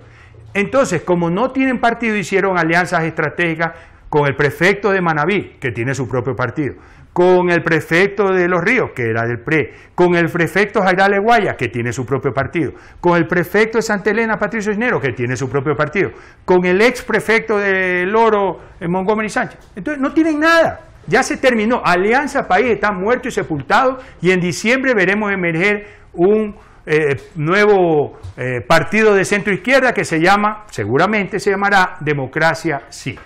Entonces, como no tienen partido, hicieron alianzas estratégicas con el prefecto de Manabí, que tiene su propio partido, con el prefecto de Los Ríos, que era del PRE, con el prefecto Jairá Leguaya, que tiene su propio partido, con el prefecto de Santa Elena, Patricio Isnero, que tiene su propio partido, con el ex prefecto de Loro, eh, Montgomery Sánchez. Entonces, no tienen nada. Ya se terminó. Alianza País está muerto y sepultado y en diciembre veremos emerger un eh, nuevo eh, partido de centro izquierda que se llama, seguramente se llamará Democracia Sí.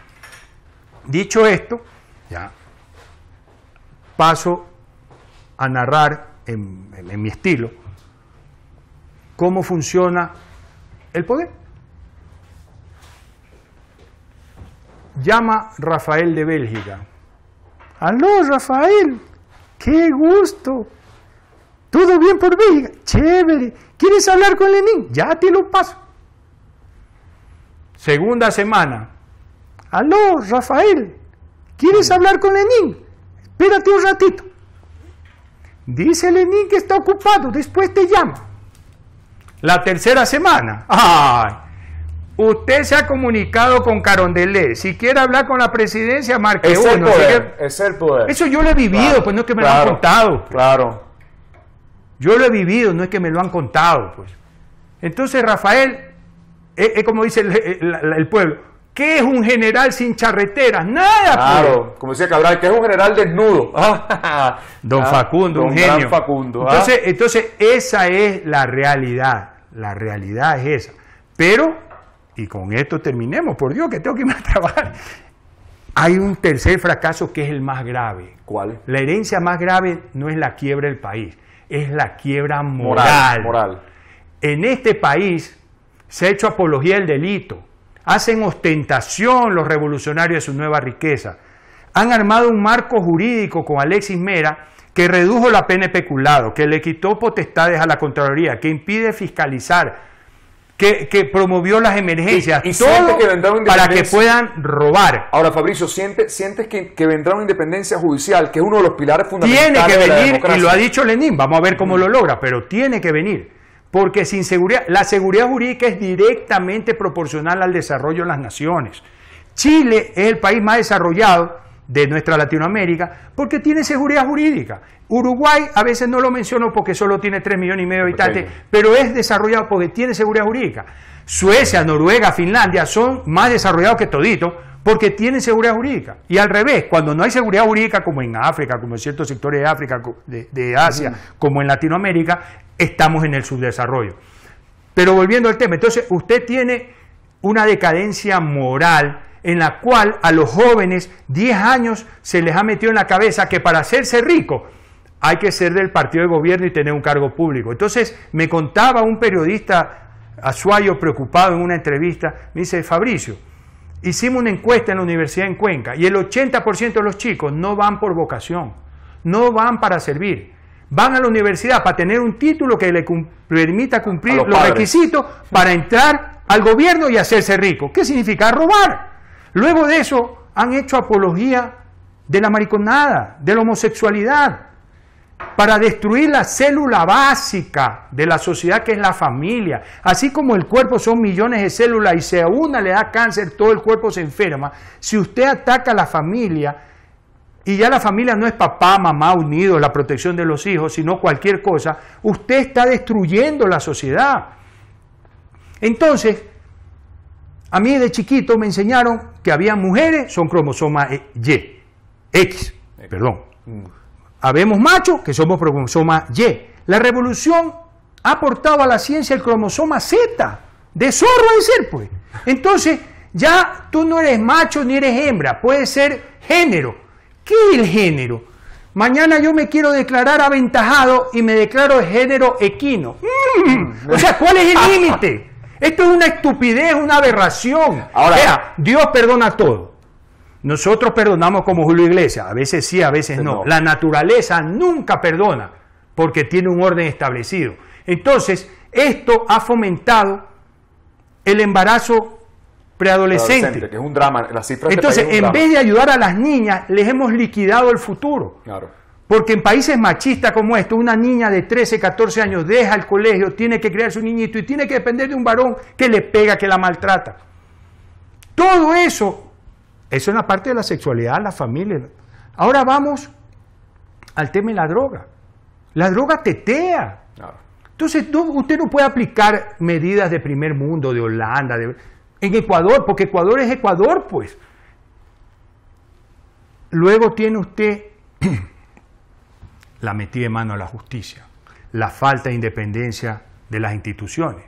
Dicho esto, ya paso a narrar en, mi estilo cómo funciona el poder. Llama Rafael de Bélgica. Aló, Rafael, qué gusto. ¿Todo bien por Bélgica? Chévere. ¿Quieres hablar con Lenin? Ya te un paso. Segunda semana. Aló, Rafael, ¿quieres hablar con Lenin? Espérate un ratito. Dice Lenin que está ocupado, después te llama. La tercera semana. Usted se ha comunicado con Carondelet. Si quiere hablar con la presidencia, marque uno. es el poder. Eso yo lo he vivido, pues no es que me lo han contado. Claro. Yo lo he vivido, no es que me lo han contado, pues. Entonces, Rafael, es, eh, eh, como dice el eh, pueblo, ¿Qué es un general sin charreteras? Nada. Pues. Claro, como decía Cabral, que es un general desnudo. Ah, don ah, Facundo, un genio. Facundo, ah. entonces, entonces, esa es la realidad. La realidad es esa. Pero, y con esto terminemos, por Dios, que tengo que irme a trabajar. Hay un tercer fracaso que es el más grave. ¿Cuál? La herencia más grave no es la quiebra del país, es la quiebra Moral. moral. En este país se ha hecho apología del delito Hacen ostentación los revolucionarios de su nueva riqueza. Han armado un marco jurídico con Alexis Mera que redujo la pena peculado, que le quitó potestades a la Contraloría, que impide fiscalizar, que, promovió las emergencias, y, para que puedan robar. Ahora, Fabricio, ¿sientes, que, vendrá una independencia judicial, que es uno de los pilares fundamentales? Tiene que venir, y lo ha dicho Lenin, vamos a ver cómo lo logra, pero tiene que venir. Porque sin seguridad, la seguridad jurídica es directamente proporcional al desarrollo de las naciones. Chile es el país más desarrollado de nuestra Latinoamérica porque tiene seguridad jurídica. Uruguay a veces no lo menciono porque solo tiene 3 millones y medio de habitantes, pero es desarrollado porque tiene seguridad jurídica. Suecia, Noruega, Finlandia son más desarrollados que todito porque tienen seguridad jurídica. Y al revés, cuando no hay seguridad jurídica, como en África, como en ciertos sectores de África, de, Asia, como en Latinoamérica, estamos en el subdesarrollo. Pero volviendo al tema, entonces usted tiene una decadencia moral en la cual a los jóvenes 10 años se les ha metido en la cabeza que para hacerse rico hay que ser del partido de gobierno y tener un cargo público. Entonces me contaba un periodista Azuayo preocupado en una entrevista, me dice, Fabricio, hicimos una encuesta en la Universidad en Cuenca y el 80% de los chicos no van por vocación, no van para servir, van a la universidad para tener un título que le permita cumplir los, los requisitos para entrar al gobierno y hacerse rico. ¿Qué significa? Robar. Luego de eso han hecho apología de la mariconada, de la homosexualidad, para destruir la célula básica de la sociedad que es la familia. Así como el cuerpo son millones de células y si a una le da cáncer, todo el cuerpo se enferma. Si usted ataca a la familia, y ya la familia no es papá, mamá unido la protección de los hijos, sino cualquier cosa, usted está destruyendo la sociedad. Entonces, a mí de chiquito me enseñaron que había mujeres, son cromosoma Y, X, perdón. Mm. Habemos machos que somos cromosoma Y. La revolución ha aportado a la ciencia el cromosoma Z, de zorro de ser, pues. Entonces, ya tú no eres macho ni eres hembra, puede ser género, ¿Qué es el género? Mañana yo me quiero declarar aventajado y me declaro género equino. Mm. O sea, ¿cuál es el ah. límite? Esto es una estupidez, una aberración. Ahora, Dios perdona todo. Nosotros perdonamos como Julio Iglesias, a veces sí, a veces este no. no. La naturaleza nunca perdona porque tiene un orden establecido. Entonces, esto ha fomentado el embarazo preadolescente. que es un drama, Entonces, en vez de ayudar a las niñas, les hemos liquidado el futuro. Porque en países machistas como esto, una niña de 13, 14 años deja el colegio, tiene que crear su niñito y tiene que depender de un varón que le pega, que la maltrata. Todo eso, eso es la parte de la sexualidad, la familia. Ahora vamos al tema de la droga. La droga tetea. Entonces, usted no puede aplicar medidas de primer mundo, de Holanda, de en Ecuador, porque Ecuador es Ecuador, pues. Luego tiene usted la metida de mano a la justicia, la falta de independencia de las instituciones.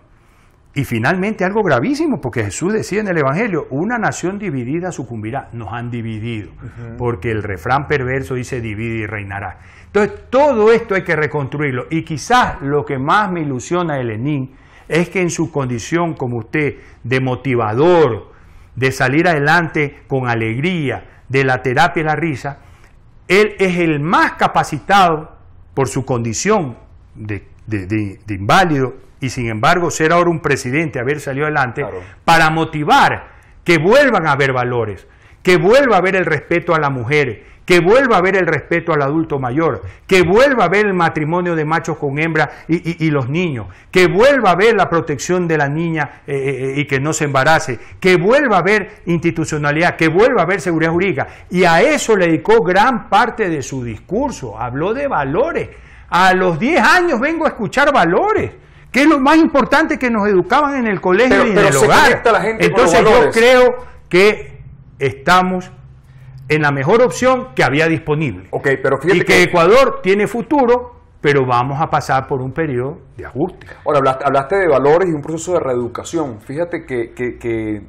Y finalmente algo gravísimo, porque Jesús decía en el Evangelio, una nación dividida sucumbirá. Nos han dividido, porque el refrán perverso dice divide y reinará. Entonces, todo esto hay que reconstruirlo. Y quizás lo que más me ilusiona de Lenin es que en su condición como usted de motivador, de salir adelante con alegría, de la terapia y la risa, él es el más capacitado por su condición de, inválido y sin embargo ser ahora un presidente, haber salido adelante, para motivar que vuelvan a haber valores, que vuelva a haber el respeto a las mujer, que vuelva a haber el respeto al adulto mayor, que vuelva a haber el matrimonio de machos con hembra y, los niños, que vuelva a haber la protección de la niña eh, eh, eh, y que no se embarace, que vuelva a haber institucionalidad, que vuelva a haber seguridad jurídica. Y a eso le dedicó gran parte de su discurso, habló de valores. A los 10 años vengo a escuchar valores que es lo más importante que nos educaban en el colegio y en el hogar. Entonces yo creo que estamos en la mejor opción que había disponible. pero Y que, Ecuador tiene futuro, pero vamos a pasar por un periodo de ajuste. Ahora, hablaste, de valores y un proceso de reeducación. Fíjate que, que,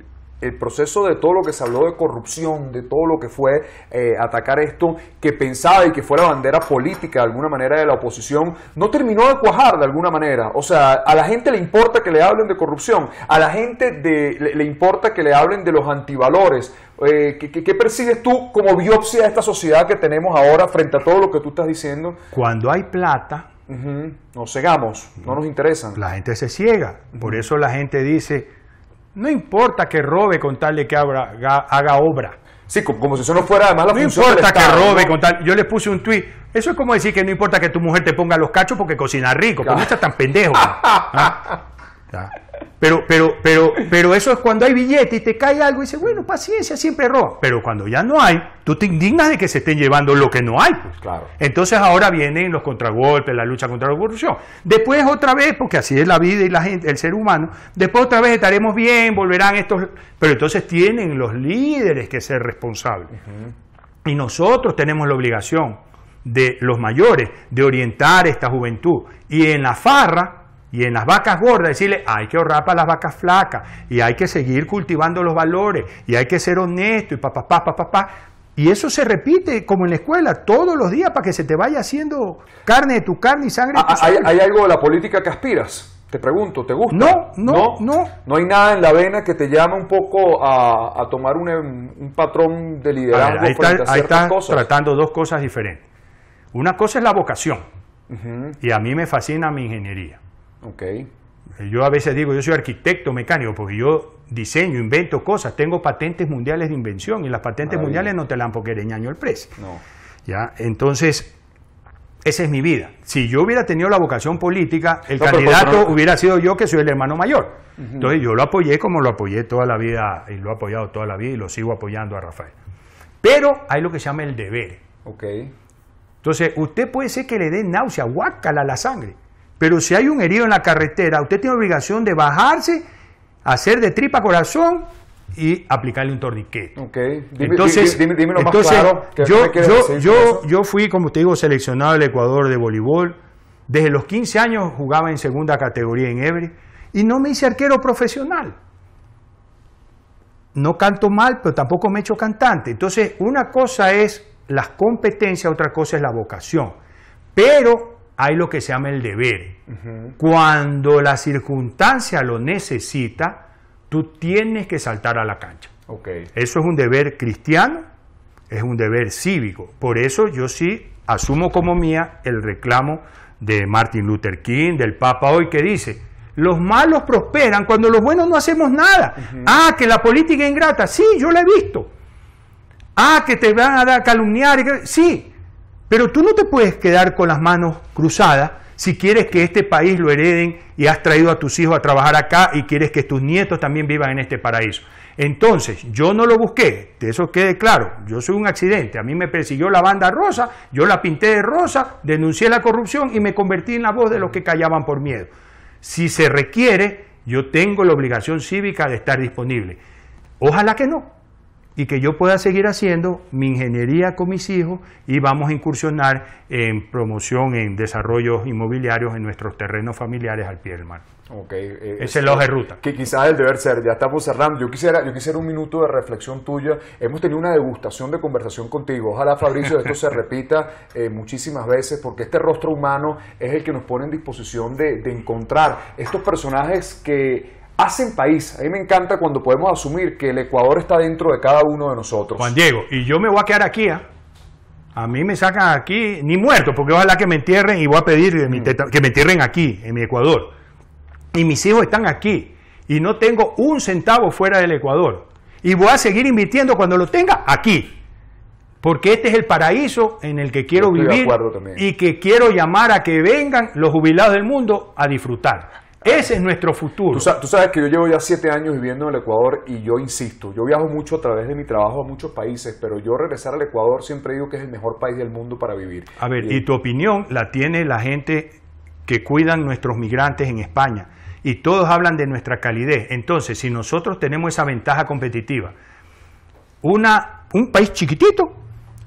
el proceso de todo lo que se habló de corrupción, de todo lo que fue eh, atacar esto, que pensaba y que fuera bandera política de alguna manera de la oposición, no terminó de cuajar de alguna manera. O sea, a la gente le importa que le hablen de corrupción, a la gente le, importa que le hablen de los antivalores, eh, ¿qué, persigues tú como biopsia de esta sociedad que tenemos ahora frente a todo lo que tú estás diciendo? Cuando hay plata, nos cegamos, no nos interesan. La gente se ciega, por eso la gente dice, no importa que robe con tal de que haga, obra. Sí, como, si eso no fuera además la no importa que robe con tal. Yo le puse un tuit. Eso es como decir que no importa que tu mujer te ponga los cachos porque cocina rico. Pero no estás tan pendejo. ¿Ah? Pero, pero, pero, pero eso es cuando hay billete y te cae algo y dices, bueno, paciencia, siempre roba. Pero cuando ya no hay, tú te indignas de que se estén llevando lo que no hay. Pues. Claro. Entonces ahora vienen los contragolpes, la lucha contra la corrupción. Después otra vez, porque así es la vida y la gente, el ser humano, después otra vez estaremos bien, volverán estos... Pero entonces tienen los líderes que ser responsables. Y nosotros tenemos la obligación de los mayores, de orientar esta juventud. Y en la farra y en las vacas gordas decirle, hay que ahorrar para las vacas flacas, y hay que seguir cultivando los valores, y hay que ser honesto, y papá, papá, papá. Pa, pa. Y eso se repite como en la escuela, todos los días, para que se te vaya haciendo carne de tu carne y sangre de ah, tu ah, ¿Hay, algo de la política que aspiras? Te pregunto, ¿te gusta? No, no, no. No, hay nada en la vena que te llame un poco a, tomar em, un, patrón de liderazgo. ahí tratando dos cosas diferentes. Una cosa es la vocación, y a mí me fascina mi ingeniería. Ok. Eh, yo a veces digo, yo soy arquitecto mecánico, porque yo diseño, invento cosas, tengo patentes mundiales de invención y las patentes mundiales no te las han porque eres el precio. No. ¿Ya? Entonces, esa es mi vida. Si yo hubiera tenido la vocación política, el candidato hubiera sido yo, que soy el hermano mayor. Entonces, yo lo apoyé como lo apoyé toda la vida y lo he apoyado toda la vida y lo sigo apoyando a Rafael. Pero hay lo que se llama el deber. Ok. Entonces, usted puede ser que le dé náusea, guácala la sangre pero si hay un herido en la carretera, usted tiene obligación de bajarse, hacer de tripa corazón y aplicarle un torniquete. entonces, dime, más claro yo, yo, fui, como te digo, seleccionado del Ecuador de voleibol. Desde los 15 años jugaba en segunda categoría en Ebre y no me hice arquero profesional. No canto mal, pero tampoco me he hecho cantante. Entonces, una cosa es las competencias, otra cosa es la vocación. Pero hay lo que se llama el deber. Cuando la circunstancia lo necesita, tú tienes que saltar a la cancha. Okay. Eso es un deber cristiano, es un deber cívico. Por eso yo sí asumo como mía el reclamo de Martin Luther King, del Papa hoy, que dice, los malos prosperan cuando los buenos no hacemos nada. Ah, que la política es ingrata. Sí, yo la he visto. Ah, que te van a dar calumniar. Sí, pero tú no te puedes quedar con las manos cruzadas si quieres que este país lo hereden y has traído a tus hijos a trabajar acá y quieres que tus nietos también vivan en este paraíso. Entonces, yo no lo busqué, de eso quede claro, yo soy un accidente, a mí me persiguió la banda rosa, yo la pinté de rosa, denuncié la corrupción y me convertí en la voz de los que callaban por miedo. Si se requiere, yo tengo la obligación cívica de estar disponible. Ojalá que no, y que yo pueda seguir haciendo mi ingeniería con mis hijos y vamos a incursionar en promoción, en desarrollos inmobiliarios en nuestros terrenos familiares al pie del mar. Okay, eh, Ese es el hoja de ruta. Que quizás el deber ser, ya estamos cerrando. Yo quisiera, yo quisiera un minuto de reflexión tuya. Hemos tenido una degustación de conversación contigo. Ojalá, Fabricio, esto se repita eh, muchísimas veces, porque este rostro humano es el que nos pone en disposición de, de encontrar estos personajes que hacen país. A mí me encanta cuando podemos asumir que el Ecuador está dentro de cada uno de nosotros. Juan Diego, y yo me voy a quedar aquí, ¿ah? A mí me sacan aquí, ni muerto, porque ojalá que me entierren y voy a pedir mm. que me entierren aquí, en mi Ecuador. Y mis hijos están aquí, y no tengo un centavo fuera del Ecuador. Y voy a seguir invirtiendo cuando lo tenga aquí, porque este es el paraíso en el que quiero vivir y que quiero llamar a que vengan los jubilados del mundo a disfrutar. Ese es nuestro futuro. Tú, sabes que yo llevo ya siete años viviendo en el Ecuador y yo insisto, yo viajo mucho a través de mi trabajo a muchos países, pero yo regresar al Ecuador siempre digo que es el mejor país del mundo para vivir. A ver, y, y tu opinión la tiene la gente que cuidan nuestros migrantes en España y todos hablan de nuestra calidez. Entonces, si nosotros tenemos esa ventaja competitiva, una, un país chiquitito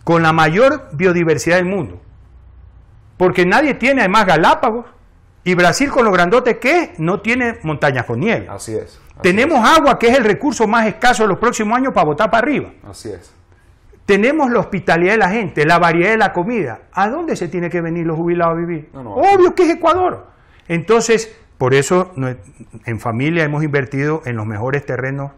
con la mayor biodiversidad del mundo, porque nadie tiene además Galápagos, y Brasil, con lo grandote que es, no tiene montañas con nieve. Así es. Tenemos agua, que es el recurso más escaso de los próximos años para botar para arriba. Así es. Tenemos la hospitalidad de la gente, la variedad de la comida. ¿A dónde se tiene que venir los jubilados a vivir? Obvio que es Ecuador. Entonces, por eso en familia hemos invertido en los mejores terrenos,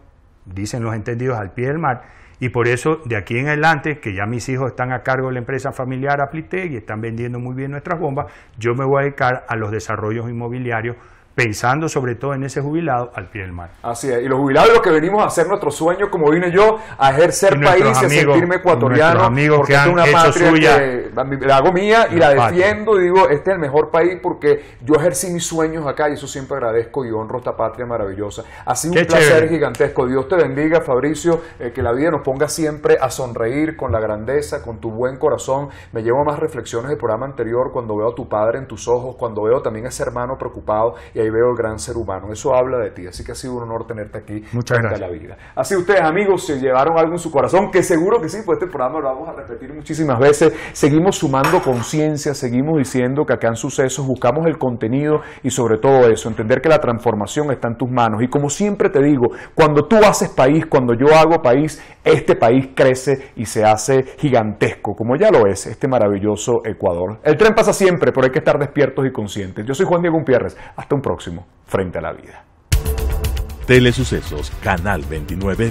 dicen los entendidos, al pie del mar y por eso, de aquí en adelante, que ya mis hijos están a cargo de la empresa familiar Aplitec y están vendiendo muy bien nuestras bombas, yo me voy a dedicar a los desarrollos inmobiliarios pensando sobre todo en ese jubilado al pie del mar. Así es, y los jubilados lo que venimos a hacer nuestro sueño, como vine yo, a ejercer país y a sentirme ecuatoriano, amigos porque es una patria suya, la hago mía y la, defiendo y digo, este es el mejor país porque yo ejercí mis sueños acá y eso siempre agradezco y honro esta patria maravillosa. Así sido un placer gigantesco, Dios te bendiga Fabricio, eh, que la vida nos ponga siempre a sonreír con la grandeza, con tu buen corazón. Me llevo a más reflexiones del programa anterior cuando veo a tu padre en tus ojos, cuando veo también a ese hermano preocupado y ahí veo el gran ser humano. Eso habla de ti, así que ha sido un honor tenerte aquí. Muchas gracias. La vida. Así ustedes, amigos, se llevaron algo en su corazón, que seguro que sí, pues este programa lo vamos a repetir muchísimas veces. Seguimos sumando conciencia, seguimos diciendo que acá en sucesos buscamos el contenido y sobre todo eso, entender que la transformación está en tus manos. Y como siempre te digo, cuando tú haces país, cuando yo hago país, este país crece y se hace gigantesco, como ya lo es este maravilloso Ecuador. El tren pasa siempre, pero hay que estar despiertos y conscientes. Yo soy Juan Diego Umpierres. Hasta un próximo próximo frente a la vida. Telesucesos, Canal 29.